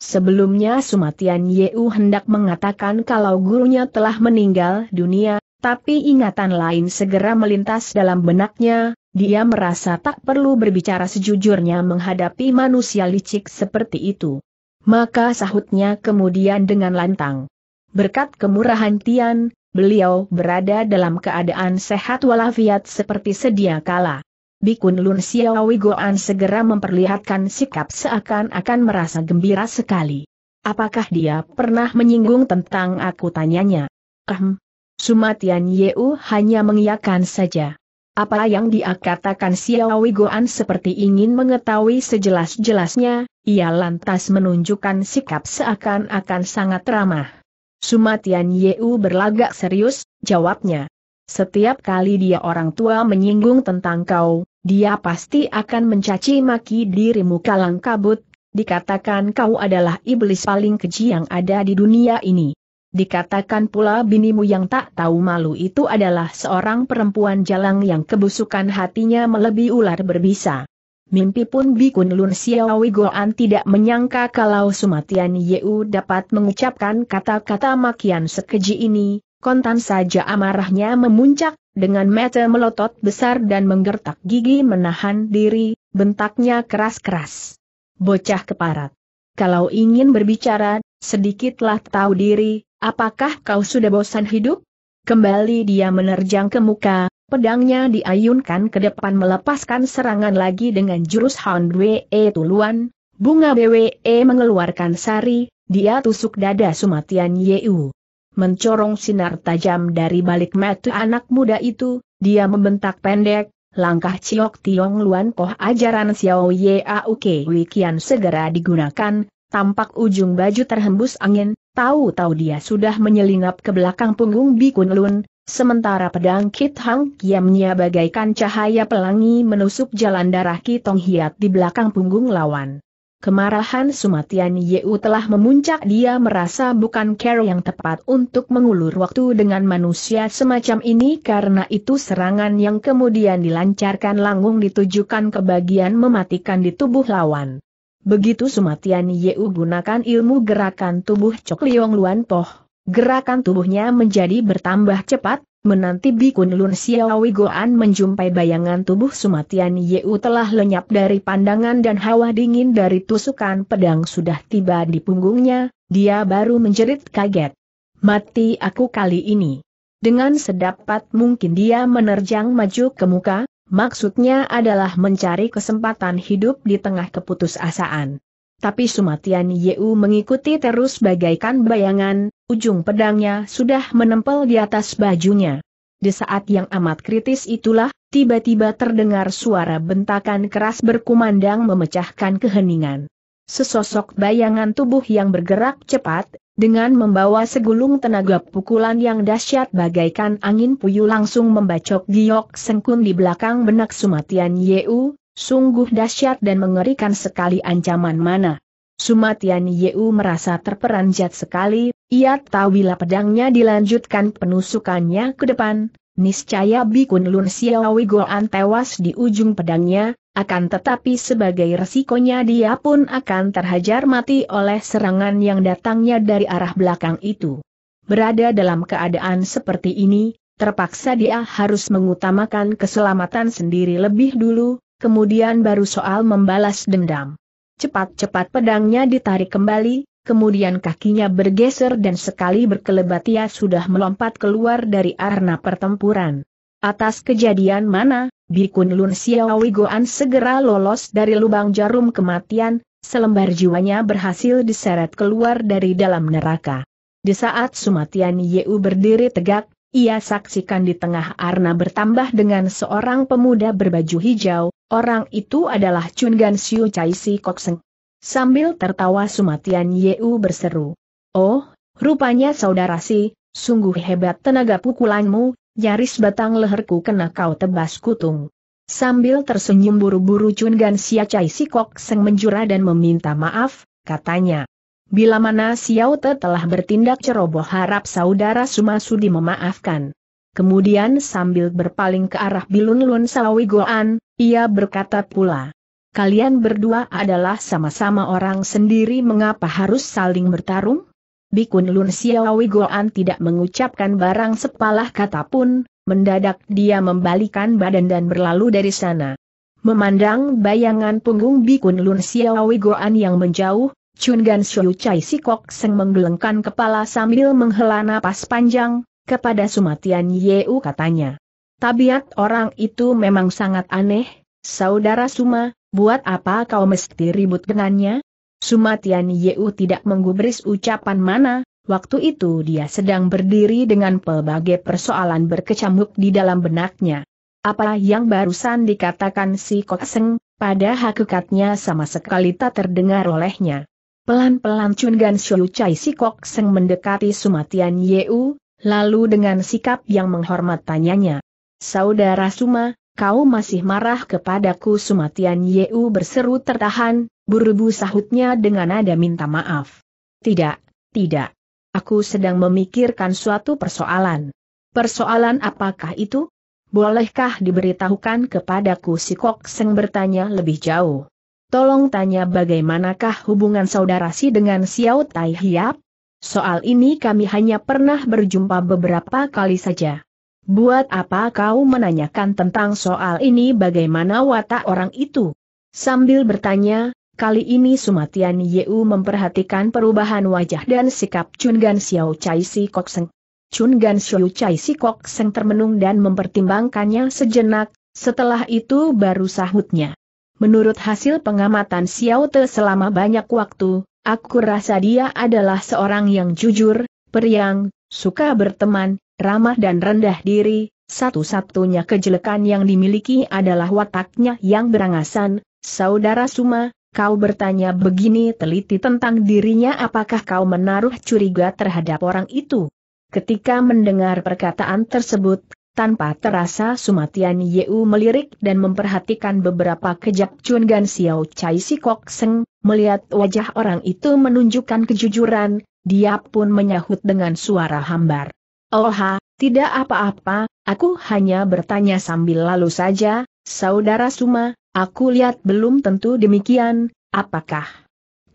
Sebelumnya Sumatian Yeu hendak mengatakan kalau gurunya telah meninggal dunia, tapi ingatan lain segera melintas dalam benaknya, dia merasa tak perlu berbicara sejujurnya menghadapi manusia licik seperti itu. Maka sahutnya kemudian dengan lantang. Berkat kemurahan Tian, beliau berada dalam keadaan sehat walafiat seperti sedia kala. Bikun Lun Xiaowi segera memperlihatkan sikap seakan-akan merasa gembira sekali. Apakah dia pernah menyinggung tentang aku tanyanya? Ahem. Sumatian Yeu hanya mengiyakan saja. Apa yang dia katakan Xiaowi Goan seperti ingin mengetahui sejelas-jelasnya, ia lantas menunjukkan sikap seakan-akan sangat ramah. Sumatian Yeu berlagak serius, jawabnya. Setiap kali dia orang tua menyinggung tentang kau, dia pasti akan mencaci maki dirimu kalang kabut, dikatakan kau adalah iblis paling keji yang ada di dunia ini. Dikatakan pula binimu yang tak tahu malu itu adalah seorang perempuan jalang yang kebusukan hatinya melebihi ular berbisa. Mimpi pun Bikun Lun Xiaowi Goan tidak menyangka kalau Sumatian Yeu dapat mengucapkan kata-kata makian sekeji ini, kontan saja amarahnya memuncak, dengan mata melotot besar dan menggertak gigi menahan diri, bentaknya keras-keras. Bocah keparat. Kalau ingin berbicara, sedikitlah tahu diri, Apakah kau sudah bosan hidup? Kembali dia menerjang ke muka, pedangnya diayunkan ke depan melepaskan serangan lagi dengan jurus Hound Wee Tuluan. Bunga BWE e mengeluarkan sari, dia tusuk dada Sumatian Yeu. Mencorong sinar tajam dari balik mata anak muda itu, dia membentak pendek, langkah Ciok Tiong Luan Koh ajaran Xiao Ye Auk Wikian segera digunakan, tampak ujung baju terhembus angin, Tahu-tahu dia sudah menyelinap ke belakang punggung Bikun Lun, sementara pedang Kit Hang Kiamnya bagaikan cahaya pelangi menusuk jalan darah Kitong Hiat di belakang punggung lawan. Kemarahan Sumatian Yeu telah memuncak dia merasa bukan care yang tepat untuk mengulur waktu dengan manusia semacam ini karena itu serangan yang kemudian dilancarkan Langung ditujukan ke bagian mematikan di tubuh lawan. Begitu Sumatian Yeu gunakan ilmu gerakan tubuh Cok Liong Luan Poh, gerakan tubuhnya menjadi bertambah cepat, menanti Bikun Lun Xiaowi Goan menjumpai bayangan tubuh Sumatian Yeu telah lenyap dari pandangan dan hawa dingin dari tusukan pedang sudah tiba di punggungnya, dia baru menjerit kaget. Mati aku kali ini. Dengan sedapat mungkin dia menerjang maju ke muka, Maksudnya adalah mencari kesempatan hidup di tengah keputusasaan. Tapi Sumatian Yeu mengikuti terus bagaikan bayangan, ujung pedangnya sudah menempel di atas bajunya. Di saat yang amat kritis itulah, tiba-tiba terdengar suara bentakan keras berkumandang memecahkan keheningan. Sesosok bayangan tubuh yang bergerak cepat, dengan membawa segulung tenaga pukulan yang dahsyat bagaikan angin puyuh langsung membacok giok sengkun di belakang benak Sumatian Yeu, sungguh dahsyat dan mengerikan sekali ancaman mana. Sumatian Yeu merasa terperanjat sekali, ia tahu bila pedangnya dilanjutkan penusukannya ke depan, Niscaya Bikun Lun Xiaowi Goan tewas di ujung pedangnya, akan tetapi sebagai resikonya dia pun akan terhajar mati oleh serangan yang datangnya dari arah belakang itu. Berada dalam keadaan seperti ini, terpaksa dia harus mengutamakan keselamatan sendiri lebih dulu, kemudian baru soal membalas dendam. Cepat-cepat pedangnya ditarik kembali, kemudian kakinya bergeser dan sekali berkelebat ia sudah melompat keluar dari arena pertempuran. Atas kejadian mana, Bikun Lun Xiaowi segera lolos dari lubang jarum kematian, selembar jiwanya berhasil diseret keluar dari dalam neraka. Di saat Sumatian Yeu berdiri tegak, ia saksikan di tengah arna bertambah dengan seorang pemuda berbaju hijau, orang itu adalah Chun Gan Siu Chai Si Kok Seng. Sambil tertawa Sumatian Yeu berseru. Oh, rupanya saudara si, sungguh hebat tenaga pukulanmu, nyaris batang leherku kena kau tebas kutung. Sambil tersenyum buru-buru Chungan Gansia Chai Sikok Seng menjura dan meminta maaf, katanya. Bila mana Xiao Te telah bertindak ceroboh harap saudara Suma Sudi memaafkan. Kemudian sambil berpaling ke arah Bilun Lun Sawi Goan, ia berkata pula kalian berdua adalah sama-sama orang sendiri mengapa harus saling bertarung? Bikun Lun Xiaowi Goan tidak mengucapkan barang sepalah kata pun, mendadak dia membalikan badan dan berlalu dari sana. Memandang bayangan punggung Bikun Lun Xiaowi Goan yang menjauh, Chun Gan Xiu Chai Sikok Seng menggelengkan kepala sambil menghela napas panjang, kepada Sumatian Yeu katanya. Tabiat orang itu memang sangat aneh, Saudara Suma, Buat apa kau mesti ribut dengannya? Sumatian Yeu tidak menggubris ucapan mana, waktu itu dia sedang berdiri dengan pelbagai persoalan berkecamuk di dalam benaknya. Apa yang barusan dikatakan si Kok Seng, pada hakikatnya sama sekali tak terdengar olehnya. Pelan-pelan Chun Gan Shou Chai si Kok Seng mendekati Sumatian Yeu, lalu dengan sikap yang menghormat tanyanya. Saudara Suma, kau masih marah kepadaku Sumatian Yeu berseru tertahan, burubu sahutnya dengan nada minta maaf. Tidak, tidak. Aku sedang memikirkan suatu persoalan. Persoalan apakah itu? Bolehkah diberitahukan kepadaku si Kok Seng bertanya lebih jauh? Tolong tanya bagaimanakah hubungan saudara si dengan Xiao Tai Hiap? Soal ini kami hanya pernah berjumpa beberapa kali saja. Buat apa kau menanyakan tentang soal ini bagaimana watak orang itu? Sambil bertanya, kali ini Sumatian Yeu memperhatikan perubahan wajah dan sikap Chun Gan Xiao Chai Si Kok Seng. Chun Gan Xiao Chai Si Kok Seng termenung dan mempertimbangkannya sejenak, setelah itu baru sahutnya. Menurut hasil pengamatan Xiao Te selama banyak waktu, aku rasa dia adalah seorang yang jujur, periang, suka berteman, ramah dan rendah diri, satu-satunya kejelekan yang dimiliki adalah wataknya yang berangasan, saudara Suma, kau bertanya begini teliti tentang dirinya apakah kau menaruh curiga terhadap orang itu? Ketika mendengar perkataan tersebut, tanpa terasa Sumatian Yeu melirik dan memperhatikan beberapa kejap Chun Gan Xiao Chai Si Kok Seng, melihat wajah orang itu menunjukkan kejujuran, dia pun menyahut dengan suara hambar. Oha, tidak apa-apa, aku hanya bertanya sambil lalu saja, Saudara Suma, aku lihat belum tentu demikian, apakah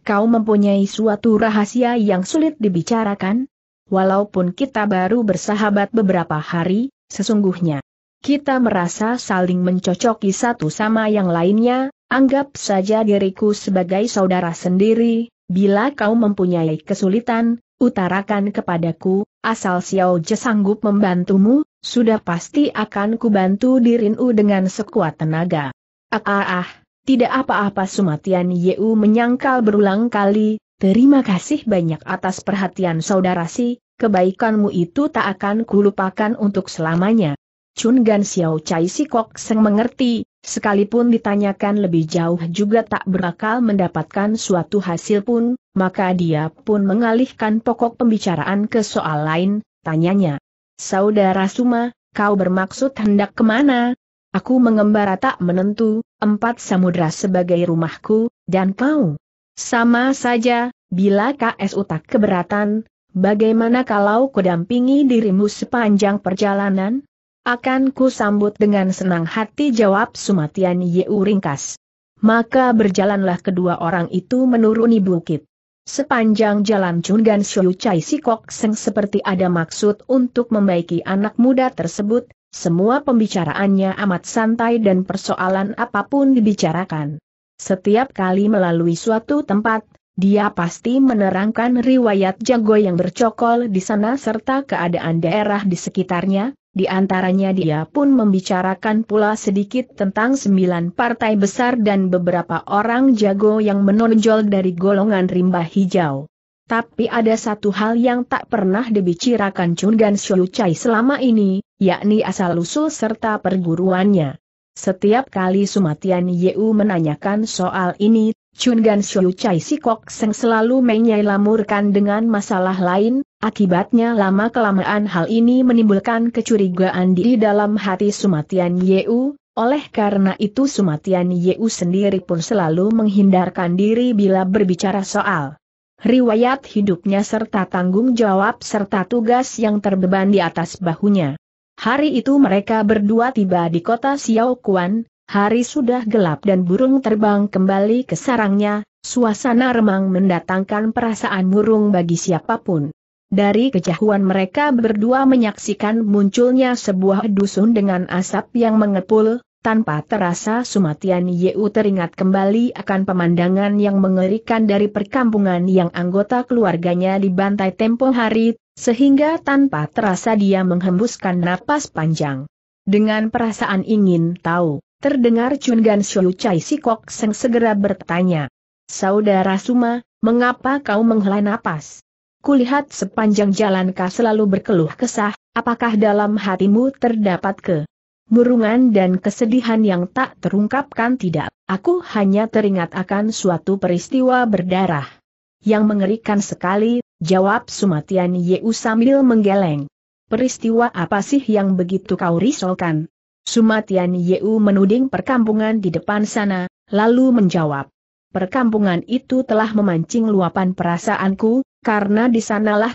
kau mempunyai suatu rahasia yang sulit dibicarakan? Walaupun kita baru bersahabat beberapa hari, sesungguhnya kita merasa saling mencocoki satu sama yang lainnya, anggap saja diriku sebagai saudara sendiri, bila kau mempunyai kesulitan, utarakan kepadaku, asal Xiao Je sanggup membantumu, sudah pasti akan kubantu U dengan sekuat tenaga. Ah ah ah, tidak apa-apa Sumatian Yeu menyangkal berulang kali, terima kasih banyak atas perhatian saudara si, kebaikanmu itu tak akan kulupakan untuk selamanya. Chun Gan Xiao Chai Sikok Seng mengerti, Sekalipun ditanyakan lebih jauh juga tak berakal mendapatkan suatu hasil pun, maka dia pun mengalihkan pokok pembicaraan ke soal lain, tanyanya. Saudara Suma, kau bermaksud hendak kemana? Aku mengembara tak menentu, empat samudra sebagai rumahku, dan kau. Sama saja, bila KSU tak keberatan, bagaimana kalau kudampingi dirimu sepanjang perjalanan? Akan ku sambut dengan senang hati jawab Sumatian Yeu ringkas. Maka berjalanlah kedua orang itu menuruni bukit. Sepanjang jalan Chungan Shou Chai Sikok Seng seperti ada maksud untuk membaiki anak muda tersebut, semua pembicaraannya amat santai dan persoalan apapun dibicarakan. Setiap kali melalui suatu tempat, dia pasti menerangkan riwayat jago yang bercokol di sana serta keadaan daerah di sekitarnya, di antaranya dia pun membicarakan pula sedikit tentang sembilan partai besar dan beberapa orang jago yang menonjol dari golongan rimba hijau. Tapi ada satu hal yang tak pernah dibicarakan Chungan Shou Chai selama ini, yakni asal-usul serta perguruannya. Setiap kali Sumatian Yeu menanyakan soal ini, Chun Gan Xiu Chai Si Seng selalu menyelamurkan dengan masalah lain, akibatnya lama-kelamaan hal ini menimbulkan kecurigaan di dalam hati Sumatian Yeu, oleh karena itu Sumatian Yeu sendiri pun selalu menghindarkan diri bila berbicara soal riwayat hidupnya serta tanggung jawab serta tugas yang terbeban di atas bahunya. Hari itu mereka berdua tiba di kota Xiao hari sudah gelap dan burung terbang kembali ke sarangnya, suasana remang mendatangkan perasaan murung bagi siapapun. Dari kejauhan mereka berdua menyaksikan munculnya sebuah dusun dengan asap yang mengepul, tanpa terasa Sumatian Yeu teringat kembali akan pemandangan yang mengerikan dari perkampungan yang anggota keluarganya dibantai tempo hari, sehingga tanpa terasa dia menghembuskan napas panjang. Dengan perasaan ingin tahu, terdengar Gan Shou Chai Sikok Seng segera bertanya. Saudara Suma, mengapa kau menghela napas? Kulihat sepanjang jalan kau selalu berkeluh kesah, apakah dalam hatimu terdapat ke murungan dan kesedihan yang tak terungkapkan tidak, aku hanya teringat akan suatu peristiwa berdarah. Yang mengerikan sekali, jawab Sumatian Yeu sambil menggeleng. Peristiwa apa sih yang begitu kau risaukan? Sumatian Yeu menuding perkampungan di depan sana, lalu menjawab. Perkampungan itu telah memancing luapan perasaanku, karena di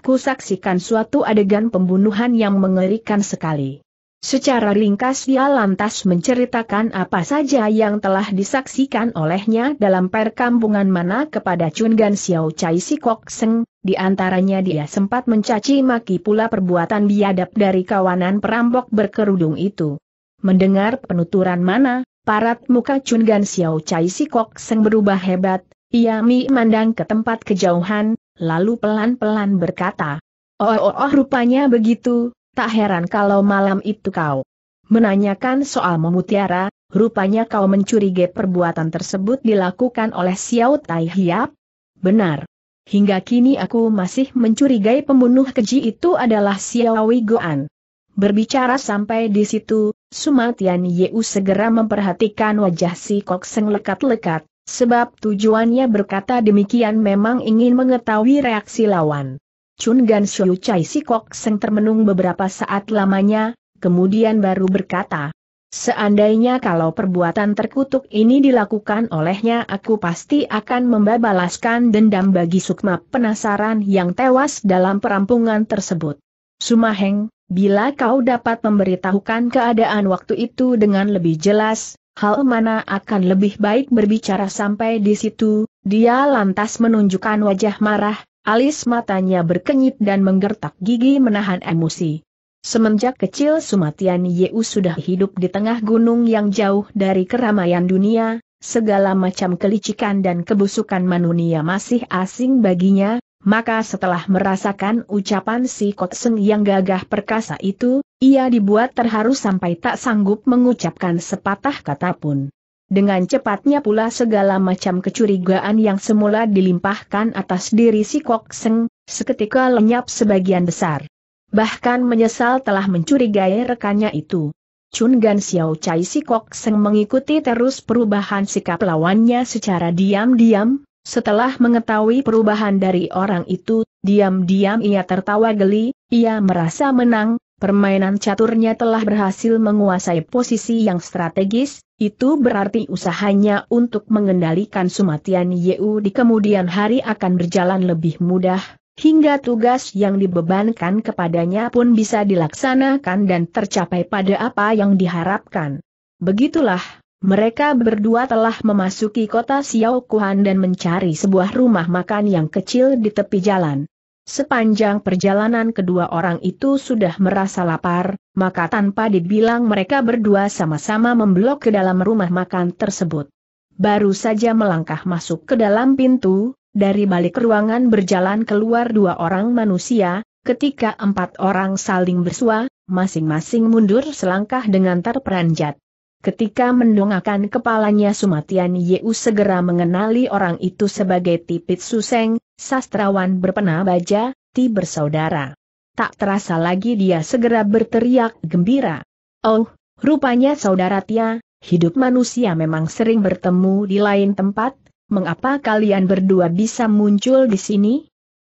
ku saksikan suatu adegan pembunuhan yang mengerikan sekali. Secara ringkas dia lantas menceritakan apa saja yang telah disaksikan olehnya dalam perkampungan mana kepada Chun Gan Xiao Chai Si Kok Seng, di antaranya dia sempat mencaci maki pula perbuatan biadab dari kawanan perampok berkerudung itu. Mendengar penuturan mana, parat muka Chun Gan Xiao Chai Si Kok Seng berubah hebat, ia memandang ke tempat kejauhan, lalu pelan-pelan berkata, Oh oh oh rupanya begitu, Tak heran kalau malam itu kau menanyakan soal memutiara, rupanya kau mencurigai perbuatan tersebut dilakukan oleh Xiao Tai Hiap? Benar. Hingga kini aku masih mencurigai pembunuh keji itu adalah Xiao Wigoan. Berbicara sampai di situ, Sumatian Yeu segera memperhatikan wajah si Kok Seng lekat-lekat, sebab tujuannya berkata demikian memang ingin mengetahui reaksi lawan. Chun Gan Shu Chai Si Seng termenung beberapa saat lamanya, kemudian baru berkata, Seandainya kalau perbuatan terkutuk ini dilakukan olehnya aku pasti akan membalaskan dendam bagi Sukma penasaran yang tewas dalam perampungan tersebut. Sumaheng, bila kau dapat memberitahukan keadaan waktu itu dengan lebih jelas, hal mana akan lebih baik berbicara sampai di situ, dia lantas menunjukkan wajah marah, Alis matanya berkenyit dan menggertak gigi menahan emosi. Semenjak kecil Sumatian Yeu sudah hidup di tengah gunung yang jauh dari keramaian dunia, segala macam kelicikan dan kebusukan manusia masih asing baginya, maka setelah merasakan ucapan si Kotseng yang gagah perkasa itu, ia dibuat terharu sampai tak sanggup mengucapkan sepatah kata pun. Dengan cepatnya pula segala macam kecurigaan yang semula dilimpahkan atas diri si Kok Seng, seketika lenyap sebagian besar. Bahkan menyesal telah mencurigai rekannya itu. Chun Gan Xiao Chai si Kok Seng mengikuti terus perubahan sikap lawannya secara diam-diam, setelah mengetahui perubahan dari orang itu, diam-diam ia tertawa geli, ia merasa menang, Permainan caturnya telah berhasil menguasai posisi yang strategis, itu berarti usahanya untuk mengendalikan Sumatian Yeu di kemudian hari akan berjalan lebih mudah, hingga tugas yang dibebankan kepadanya pun bisa dilaksanakan dan tercapai pada apa yang diharapkan. Begitulah, mereka berdua telah memasuki kota Xiaokuan dan mencari sebuah rumah makan yang kecil di tepi jalan. Sepanjang perjalanan kedua orang itu sudah merasa lapar, maka tanpa dibilang mereka berdua sama-sama memblok ke dalam rumah makan tersebut. Baru saja melangkah masuk ke dalam pintu, dari balik ruangan berjalan keluar dua orang manusia, ketika empat orang saling bersua, masing-masing mundur selangkah dengan terperanjat. Ketika mendongakkan kepalanya Sumatian Yeu segera mengenali orang itu sebagai Tipit Suseng, sastrawan berpena baja, ti bersaudara. Tak terasa lagi dia segera berteriak gembira. Oh, rupanya saudara Tia, hidup manusia memang sering bertemu di lain tempat, mengapa kalian berdua bisa muncul di sini?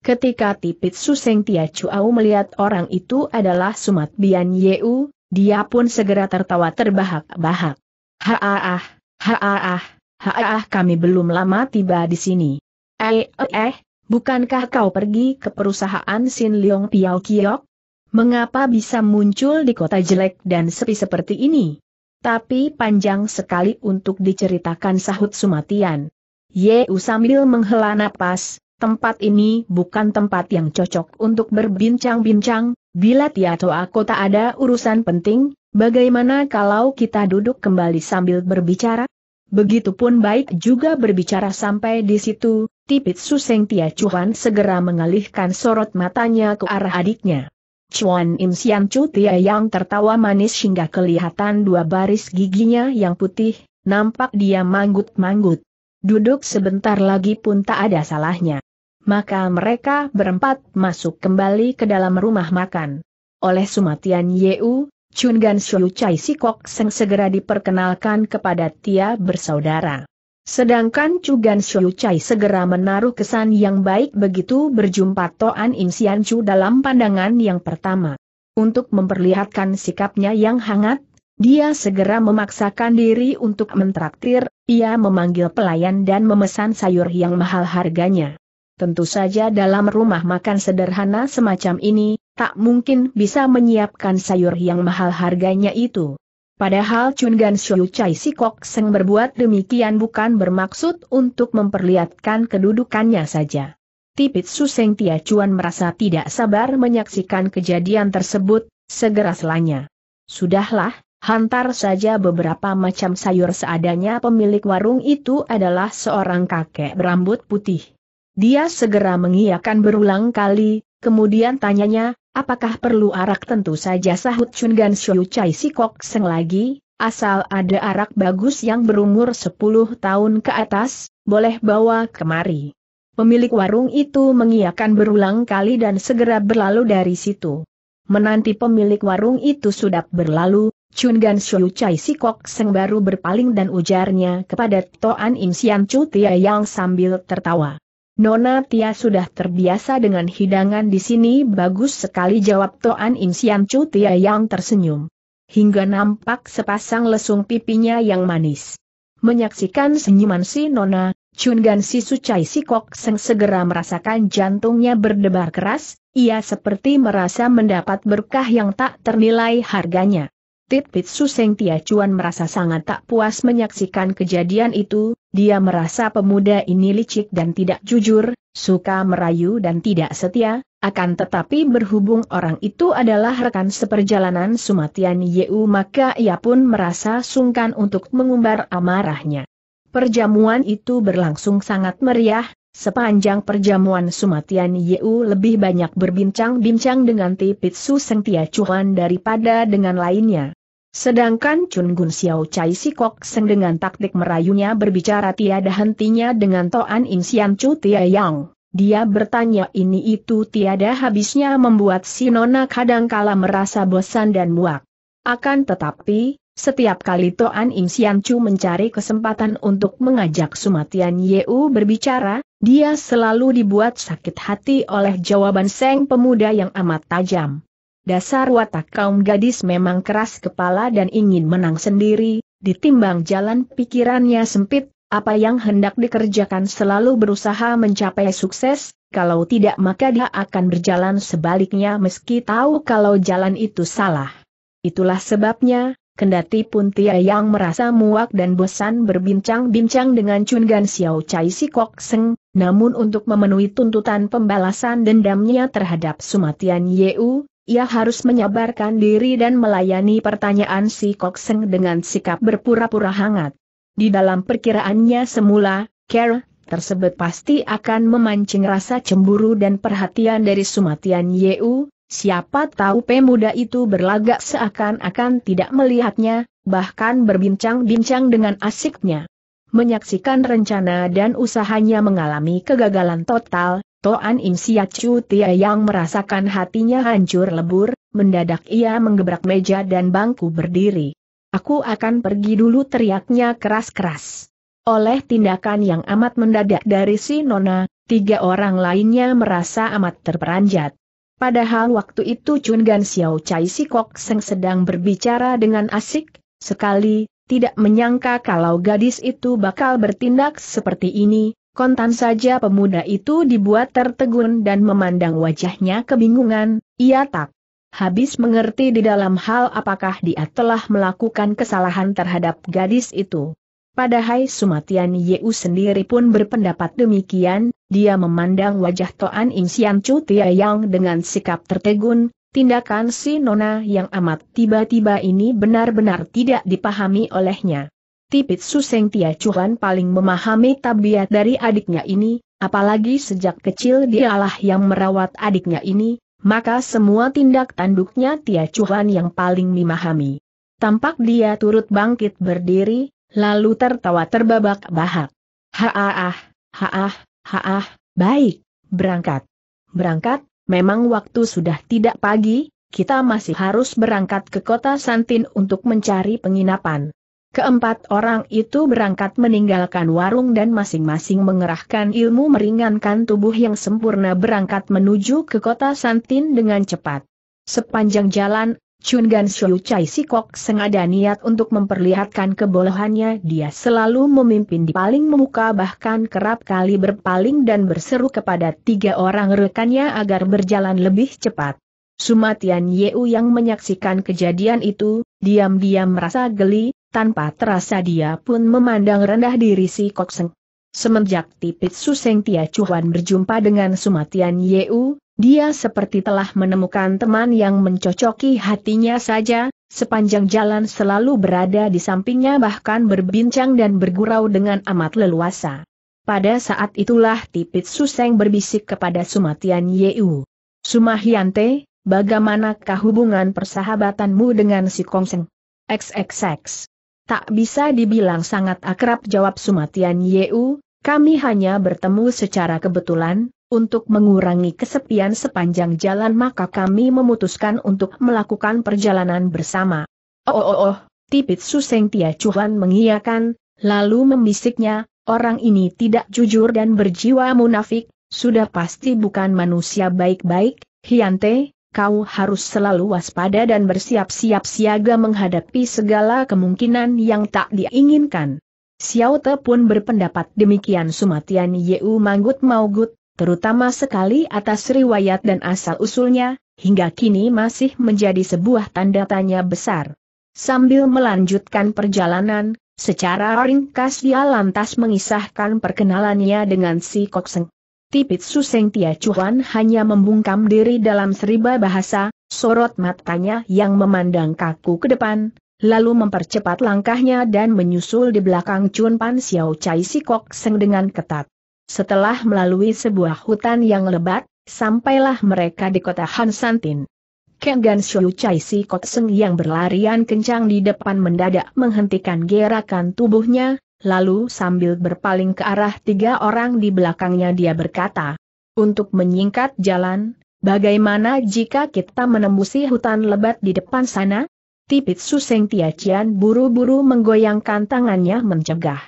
Ketika Tipit Suseng Tia Chuau melihat orang itu adalah Sumat Bian Yeu, dia pun segera tertawa terbahak-bahak. haah, haah, haah. kami belum lama tiba di sini. Eh, eh, bukankah kau pergi ke perusahaan Sin Leong Piao Kiok? Mengapa bisa muncul di kota jelek dan sepi seperti ini? Tapi panjang sekali untuk diceritakan sahut Sumatian. Yeu sambil menghela napas, tempat ini bukan tempat yang cocok untuk berbincang-bincang, bila Tiato aku tak ada urusan penting, bagaimana kalau kita duduk kembali sambil berbicara? Begitupun baik juga berbicara sampai di situ, tipit Suseng Tia Chuan segera mengalihkan sorot matanya ke arah adiknya. Chuan Im Sian Chu Tia yang tertawa manis hingga kelihatan dua baris giginya yang putih, nampak dia manggut-manggut. Duduk sebentar lagi pun tak ada salahnya maka mereka berempat masuk kembali ke dalam rumah makan. Oleh Sumatian Yeu, Chun Gan Chai Sikok Seng segera diperkenalkan kepada Tia bersaudara. Sedangkan Chun Gan Chai segera menaruh kesan yang baik begitu berjumpa Toan In Sian Chu dalam pandangan yang pertama. Untuk memperlihatkan sikapnya yang hangat, dia segera memaksakan diri untuk mentraktir, ia memanggil pelayan dan memesan sayur yang mahal harganya. Tentu saja dalam rumah makan sederhana semacam ini, tak mungkin bisa menyiapkan sayur yang mahal harganya itu. Padahal Chun Gan Chai Si Kok Seng berbuat demikian bukan bermaksud untuk memperlihatkan kedudukannya saja. Tipit Suseng Tia Chuan merasa tidak sabar menyaksikan kejadian tersebut, segera selanya. Sudahlah, Hantar saja beberapa macam sayur seadanya pemilik warung itu adalah seorang kakek berambut putih. Dia segera mengiyakan berulang kali, kemudian tanyanya, apakah perlu arak tentu saja sahut Gan Shou Chai si Kok Seng lagi, asal ada arak bagus yang berumur 10 tahun ke atas, boleh bawa kemari. Pemilik warung itu mengiyakan berulang kali dan segera berlalu dari situ. Menanti pemilik warung itu sudah berlalu, Gan Shou Chai si Kok Seng baru berpaling dan ujarnya kepada Toan Im Sian Chu Tia yang sambil tertawa. Nona Tia sudah terbiasa dengan hidangan di sini bagus sekali jawab Toan In Sian Chu Tia yang tersenyum. Hingga nampak sepasang lesung pipinya yang manis. Menyaksikan senyuman si Nona, Chun Gan Si Chai Si Kok Seng segera merasakan jantungnya berdebar keras, ia seperti merasa mendapat berkah yang tak ternilai harganya. Titpitsu Seng Tia Chuan merasa sangat tak puas menyaksikan kejadian itu, dia merasa pemuda ini licik dan tidak jujur, suka merayu dan tidak setia, akan tetapi berhubung orang itu adalah rekan seperjalanan Sumatian Yeu maka ia pun merasa sungkan untuk mengumbar amarahnya. Perjamuan itu berlangsung sangat meriah, Sepanjang perjamuan Sumatian Yeu lebih banyak berbincang-bincang dengan Tipitsu Seng Tia Chuan daripada dengan lainnya. Sedangkan Chun Gun Xiao Chai Kok Seng dengan taktik merayunya berbicara tiada hentinya dengan Toan In Sian Chu Tia Yang. Dia bertanya ini itu tiada habisnya membuat si Nona kadangkala merasa bosan dan muak. Akan tetapi, setiap kali Toan Im Sian Chu mencari kesempatan untuk mengajak Sumatian Yeu berbicara, dia selalu dibuat sakit hati oleh jawaban Seng pemuda yang amat tajam. Dasar watak kaum gadis memang keras kepala dan ingin menang sendiri, ditimbang jalan pikirannya sempit, apa yang hendak dikerjakan selalu berusaha mencapai sukses, kalau tidak maka dia akan berjalan sebaliknya meski tahu kalau jalan itu salah. Itulah sebabnya, Kendati pun Tia yang merasa muak dan bosan berbincang-bincang dengan Chun Gan Xiao Chai Si Kok Seng, namun untuk memenuhi tuntutan pembalasan dendamnya terhadap Sumatian Yeu, ia harus menyabarkan diri dan melayani pertanyaan si Kok Seng dengan sikap berpura-pura hangat. Di dalam perkiraannya semula, Kera tersebut pasti akan memancing rasa cemburu dan perhatian dari Sumatian Yeu, Siapa tahu pemuda itu berlagak seakan-akan tidak melihatnya, bahkan berbincang-bincang dengan asiknya. Menyaksikan rencana dan usahanya mengalami kegagalan total, Toan Im Siacu Tia yang merasakan hatinya hancur lebur, mendadak ia menggebrak meja dan bangku berdiri. Aku akan pergi dulu teriaknya keras-keras. Oleh tindakan yang amat mendadak dari si Nona, tiga orang lainnya merasa amat terperanjat. Padahal waktu itu Chun Gan Xiao Chai Si Kok Seng sedang berbicara dengan asik, sekali, tidak menyangka kalau gadis itu bakal bertindak seperti ini, kontan saja pemuda itu dibuat tertegun dan memandang wajahnya kebingungan, ia tak habis mengerti di dalam hal apakah dia telah melakukan kesalahan terhadap gadis itu. Pada Hai Sumatian Yeu sendiri pun berpendapat demikian, dia memandang wajah Toan Ing Sian Chu Tia Yang dengan sikap tertegun, tindakan si Nona yang amat tiba-tiba ini benar-benar tidak dipahami olehnya. Tipit Suseng Tia Chuan paling memahami tabiat dari adiknya ini, apalagi sejak kecil dialah yang merawat adiknya ini, maka semua tindak tanduknya Tia Chuan yang paling memahami. Tampak dia turut bangkit berdiri, lalu tertawa terbabak bahak. Haah, ah haah, haah, baik, berangkat. Berangkat, memang waktu sudah tidak pagi, kita masih harus berangkat ke kota Santin untuk mencari penginapan. Keempat orang itu berangkat meninggalkan warung dan masing-masing mengerahkan ilmu meringankan tubuh yang sempurna berangkat menuju ke kota Santin dengan cepat. Sepanjang jalan, Chun Gan Shou Chai Sikok sengaja niat untuk memperlihatkan kebolehannya dia selalu memimpin di paling memuka bahkan kerap kali berpaling dan berseru kepada tiga orang rekannya agar berjalan lebih cepat. Sumatian Yeu yang menyaksikan kejadian itu, diam-diam merasa geli, tanpa terasa dia pun memandang rendah diri si Kok Seng. Semenjak Tipit Suseng Tia Chuan berjumpa dengan Sumatian Yeu, dia seperti telah menemukan teman yang mencocoki hatinya saja, sepanjang jalan selalu berada di sampingnya bahkan berbincang dan bergurau dengan amat leluasa. Pada saat itulah Tipit Suseng berbisik kepada Sumatian Yeu. Sumahyante, bagaimanakah hubungan persahabatanmu dengan si Kongseng? XXX. Tak bisa dibilang sangat akrab jawab Sumatian Yeu, kami hanya bertemu secara kebetulan, untuk mengurangi kesepian sepanjang jalan maka kami memutuskan untuk melakukan perjalanan bersama. Oh oh oh, oh tipit Suseng Tia Cuhan mengiyakan, lalu membisiknya, orang ini tidak jujur dan berjiwa munafik, sudah pasti bukan manusia baik-baik, Hiante, kau harus selalu waspada dan bersiap-siap siaga menghadapi segala kemungkinan yang tak diinginkan. Xiao Te pun berpendapat demikian Sumatian Yeu Manggut Maugut, terutama sekali atas riwayat dan asal-usulnya, hingga kini masih menjadi sebuah tanda tanya besar. Sambil melanjutkan perjalanan, secara ringkas dia lantas mengisahkan perkenalannya dengan si Kokseng. Tipit Suseng Tia Chuan hanya membungkam diri dalam seriba bahasa, sorot matanya yang memandang kaku ke depan, lalu mempercepat langkahnya dan menyusul di belakang Chun Pan Xiao Chai si Kok Seng dengan ketat setelah melalui sebuah hutan yang lebat, sampailah mereka di kota Hansantin. Kenggan Shou Chai Si Kotseng yang berlarian kencang di depan mendadak menghentikan gerakan tubuhnya, lalu sambil berpaling ke arah tiga orang di belakangnya dia berkata, Untuk menyingkat jalan, bagaimana jika kita menembusi hutan lebat di depan sana? Tipit Suseng Tiacian buru-buru menggoyangkan tangannya mencegah.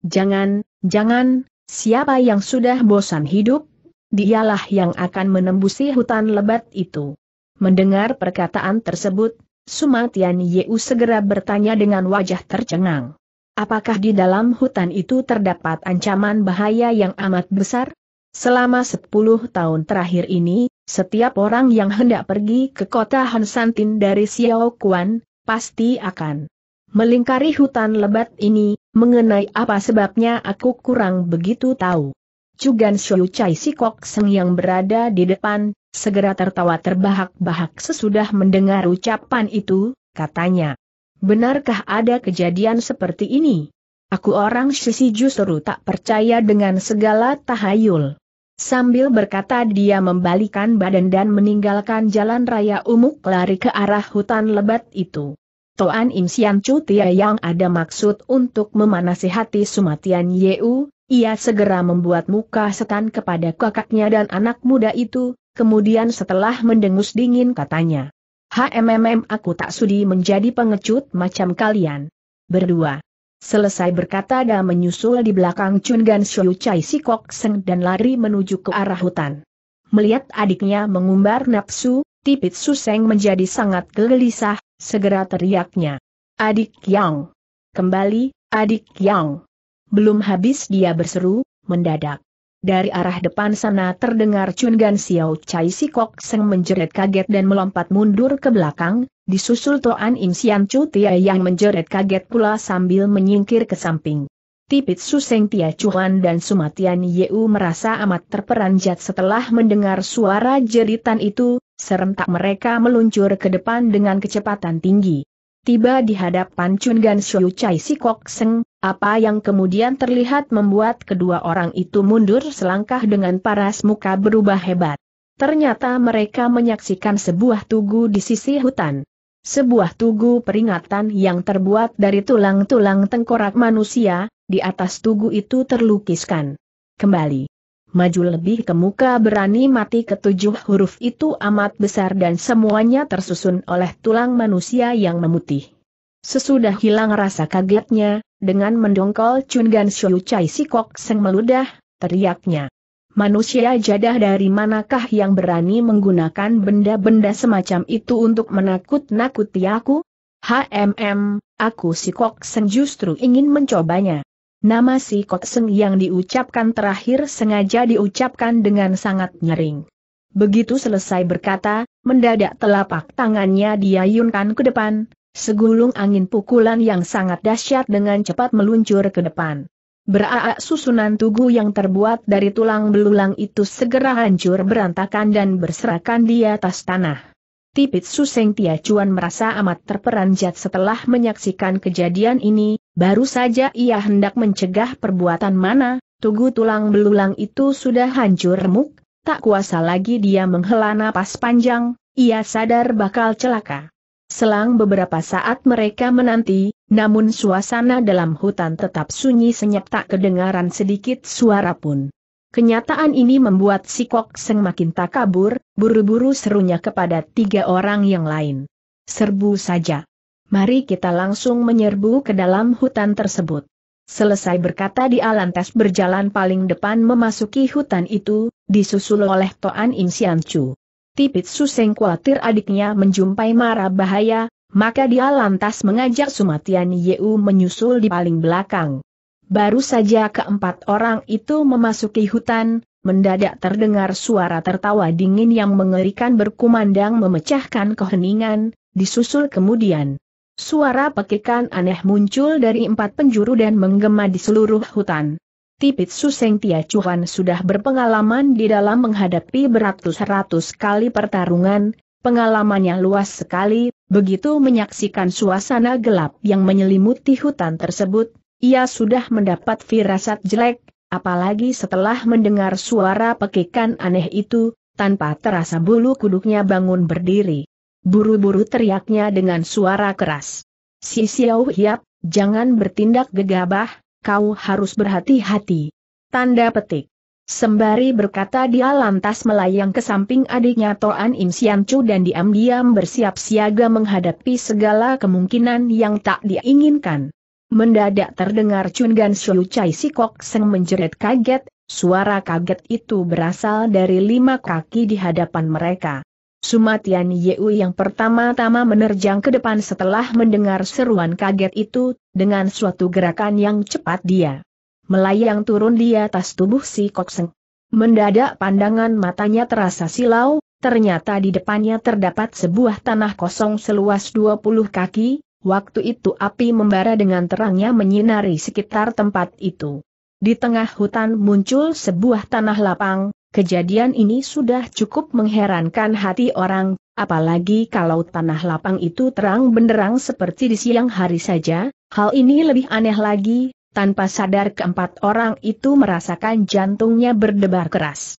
Jangan, jangan, Siapa yang sudah bosan hidup? Dialah yang akan menembusi hutan lebat itu. Mendengar perkataan tersebut, Sumatian Yeu segera bertanya dengan wajah tercengang. Apakah di dalam hutan itu terdapat ancaman bahaya yang amat besar? Selama 10 tahun terakhir ini, setiap orang yang hendak pergi ke kota Hansantin dari Xiao Kuan, pasti akan melingkari hutan lebat ini, mengenai apa sebabnya aku kurang begitu tahu. Cugan Shou Chai Sikok Seng yang berada di depan, segera tertawa terbahak-bahak sesudah mendengar ucapan itu, katanya. Benarkah ada kejadian seperti ini? Aku orang Sisi justru tak percaya dengan segala tahayul. Sambil berkata dia membalikan badan dan meninggalkan jalan raya umuk lari ke arah hutan lebat itu. Toan Im Sian Chu Tia yang ada maksud untuk memanasi hati Sumatian Yeu, ia segera membuat muka setan kepada kakaknya dan anak muda itu, kemudian setelah mendengus dingin katanya. HMMM aku tak sudi menjadi pengecut macam kalian. Berdua. Selesai berkata dan menyusul di belakang Chun Gan Shou Chai Si Kok Seng dan lari menuju ke arah hutan. Melihat adiknya mengumbar nafsu, Tipit Suseng menjadi sangat gelisah, Segera teriaknya. Adik Yang. Kembali, adik Yang. Belum habis dia berseru, mendadak. Dari arah depan sana terdengar Gan Xiao Chai Si Kok Seng menjerit kaget dan melompat mundur ke belakang, disusul Toan Im Sian Chu Tia yang menjerit kaget pula sambil menyingkir ke samping. Tipit Seng Tia Chuan dan Sumatian Yeu merasa amat terperanjat setelah mendengar suara jeritan itu, Serentak mereka meluncur ke depan dengan kecepatan tinggi. Tiba di hadapan Chun Gan Chai Si Kok Seng, apa yang kemudian terlihat membuat kedua orang itu mundur selangkah dengan paras muka berubah hebat. Ternyata mereka menyaksikan sebuah tugu di sisi hutan. Sebuah tugu peringatan yang terbuat dari tulang-tulang tengkorak manusia, di atas tugu itu terlukiskan. Kembali maju lebih ke muka berani mati ketujuh huruf itu amat besar dan semuanya tersusun oleh tulang manusia yang memutih. Sesudah hilang rasa kagetnya, dengan mendongkol Gan Shou Chai si Kok Seng meludah, teriaknya. Manusia jadah dari manakah yang berani menggunakan benda-benda semacam itu untuk menakut-nakuti aku? HMM, aku si Kok Seng justru ingin mencobanya. Nama si Seng yang diucapkan terakhir sengaja diucapkan dengan sangat nyering. Begitu selesai berkata, mendadak telapak tangannya diayunkan ke depan, segulung angin pukulan yang sangat dahsyat dengan cepat meluncur ke depan. Beraak susunan tugu yang terbuat dari tulang belulang itu segera hancur berantakan dan berserakan di atas tanah. Tipit Suseng Tia Cuan merasa amat terperanjat setelah menyaksikan kejadian ini, Baru saja ia hendak mencegah perbuatan mana, tugu tulang belulang itu sudah hancur remuk, tak kuasa lagi dia menghela napas panjang, ia sadar bakal celaka. Selang beberapa saat mereka menanti, namun suasana dalam hutan tetap sunyi senyap tak kedengaran sedikit suara pun. Kenyataan ini membuat si Kok Seng makin tak kabur, buru-buru serunya kepada tiga orang yang lain. Serbu saja mari kita langsung menyerbu ke dalam hutan tersebut. Selesai berkata Di Alantes berjalan paling depan memasuki hutan itu, disusul oleh Toan Im Sian Chu. Tipit Suseng khawatir adiknya menjumpai mara bahaya, maka dia lantas mengajak Sumatian Yeu menyusul di paling belakang. Baru saja keempat orang itu memasuki hutan, mendadak terdengar suara tertawa dingin yang mengerikan berkumandang memecahkan keheningan, disusul kemudian Suara pekikan aneh muncul dari empat penjuru dan menggema di seluruh hutan. Tipit Suseng Tia Chuan sudah berpengalaman di dalam menghadapi beratus-ratus kali pertarungan, pengalamannya luas sekali, begitu menyaksikan suasana gelap yang menyelimuti hutan tersebut, ia sudah mendapat firasat jelek, apalagi setelah mendengar suara pekikan aneh itu, tanpa terasa bulu kuduknya bangun berdiri. Buru-buru teriaknya dengan suara keras. Si Xiao Hiap, jangan bertindak gegabah, kau harus berhati-hati. Tanda petik. Sembari berkata dia lantas melayang ke samping adiknya Toan Im Sian Chu dan diam-diam bersiap siaga menghadapi segala kemungkinan yang tak diinginkan. Mendadak terdengar Chun Gan Shou Chai si Kok Seng menjerit kaget, suara kaget itu berasal dari lima kaki di hadapan mereka. Sumatian Yeu yang pertama-tama menerjang ke depan setelah mendengar seruan kaget itu, dengan suatu gerakan yang cepat dia melayang turun di atas tubuh si Kokseng. Mendadak pandangan matanya terasa silau, ternyata di depannya terdapat sebuah tanah kosong seluas 20 kaki, waktu itu api membara dengan terangnya menyinari sekitar tempat itu. Di tengah hutan muncul sebuah tanah lapang, Kejadian ini sudah cukup mengherankan hati orang, apalagi kalau tanah lapang itu terang benderang seperti di siang hari saja, hal ini lebih aneh lagi, tanpa sadar keempat orang itu merasakan jantungnya berdebar keras.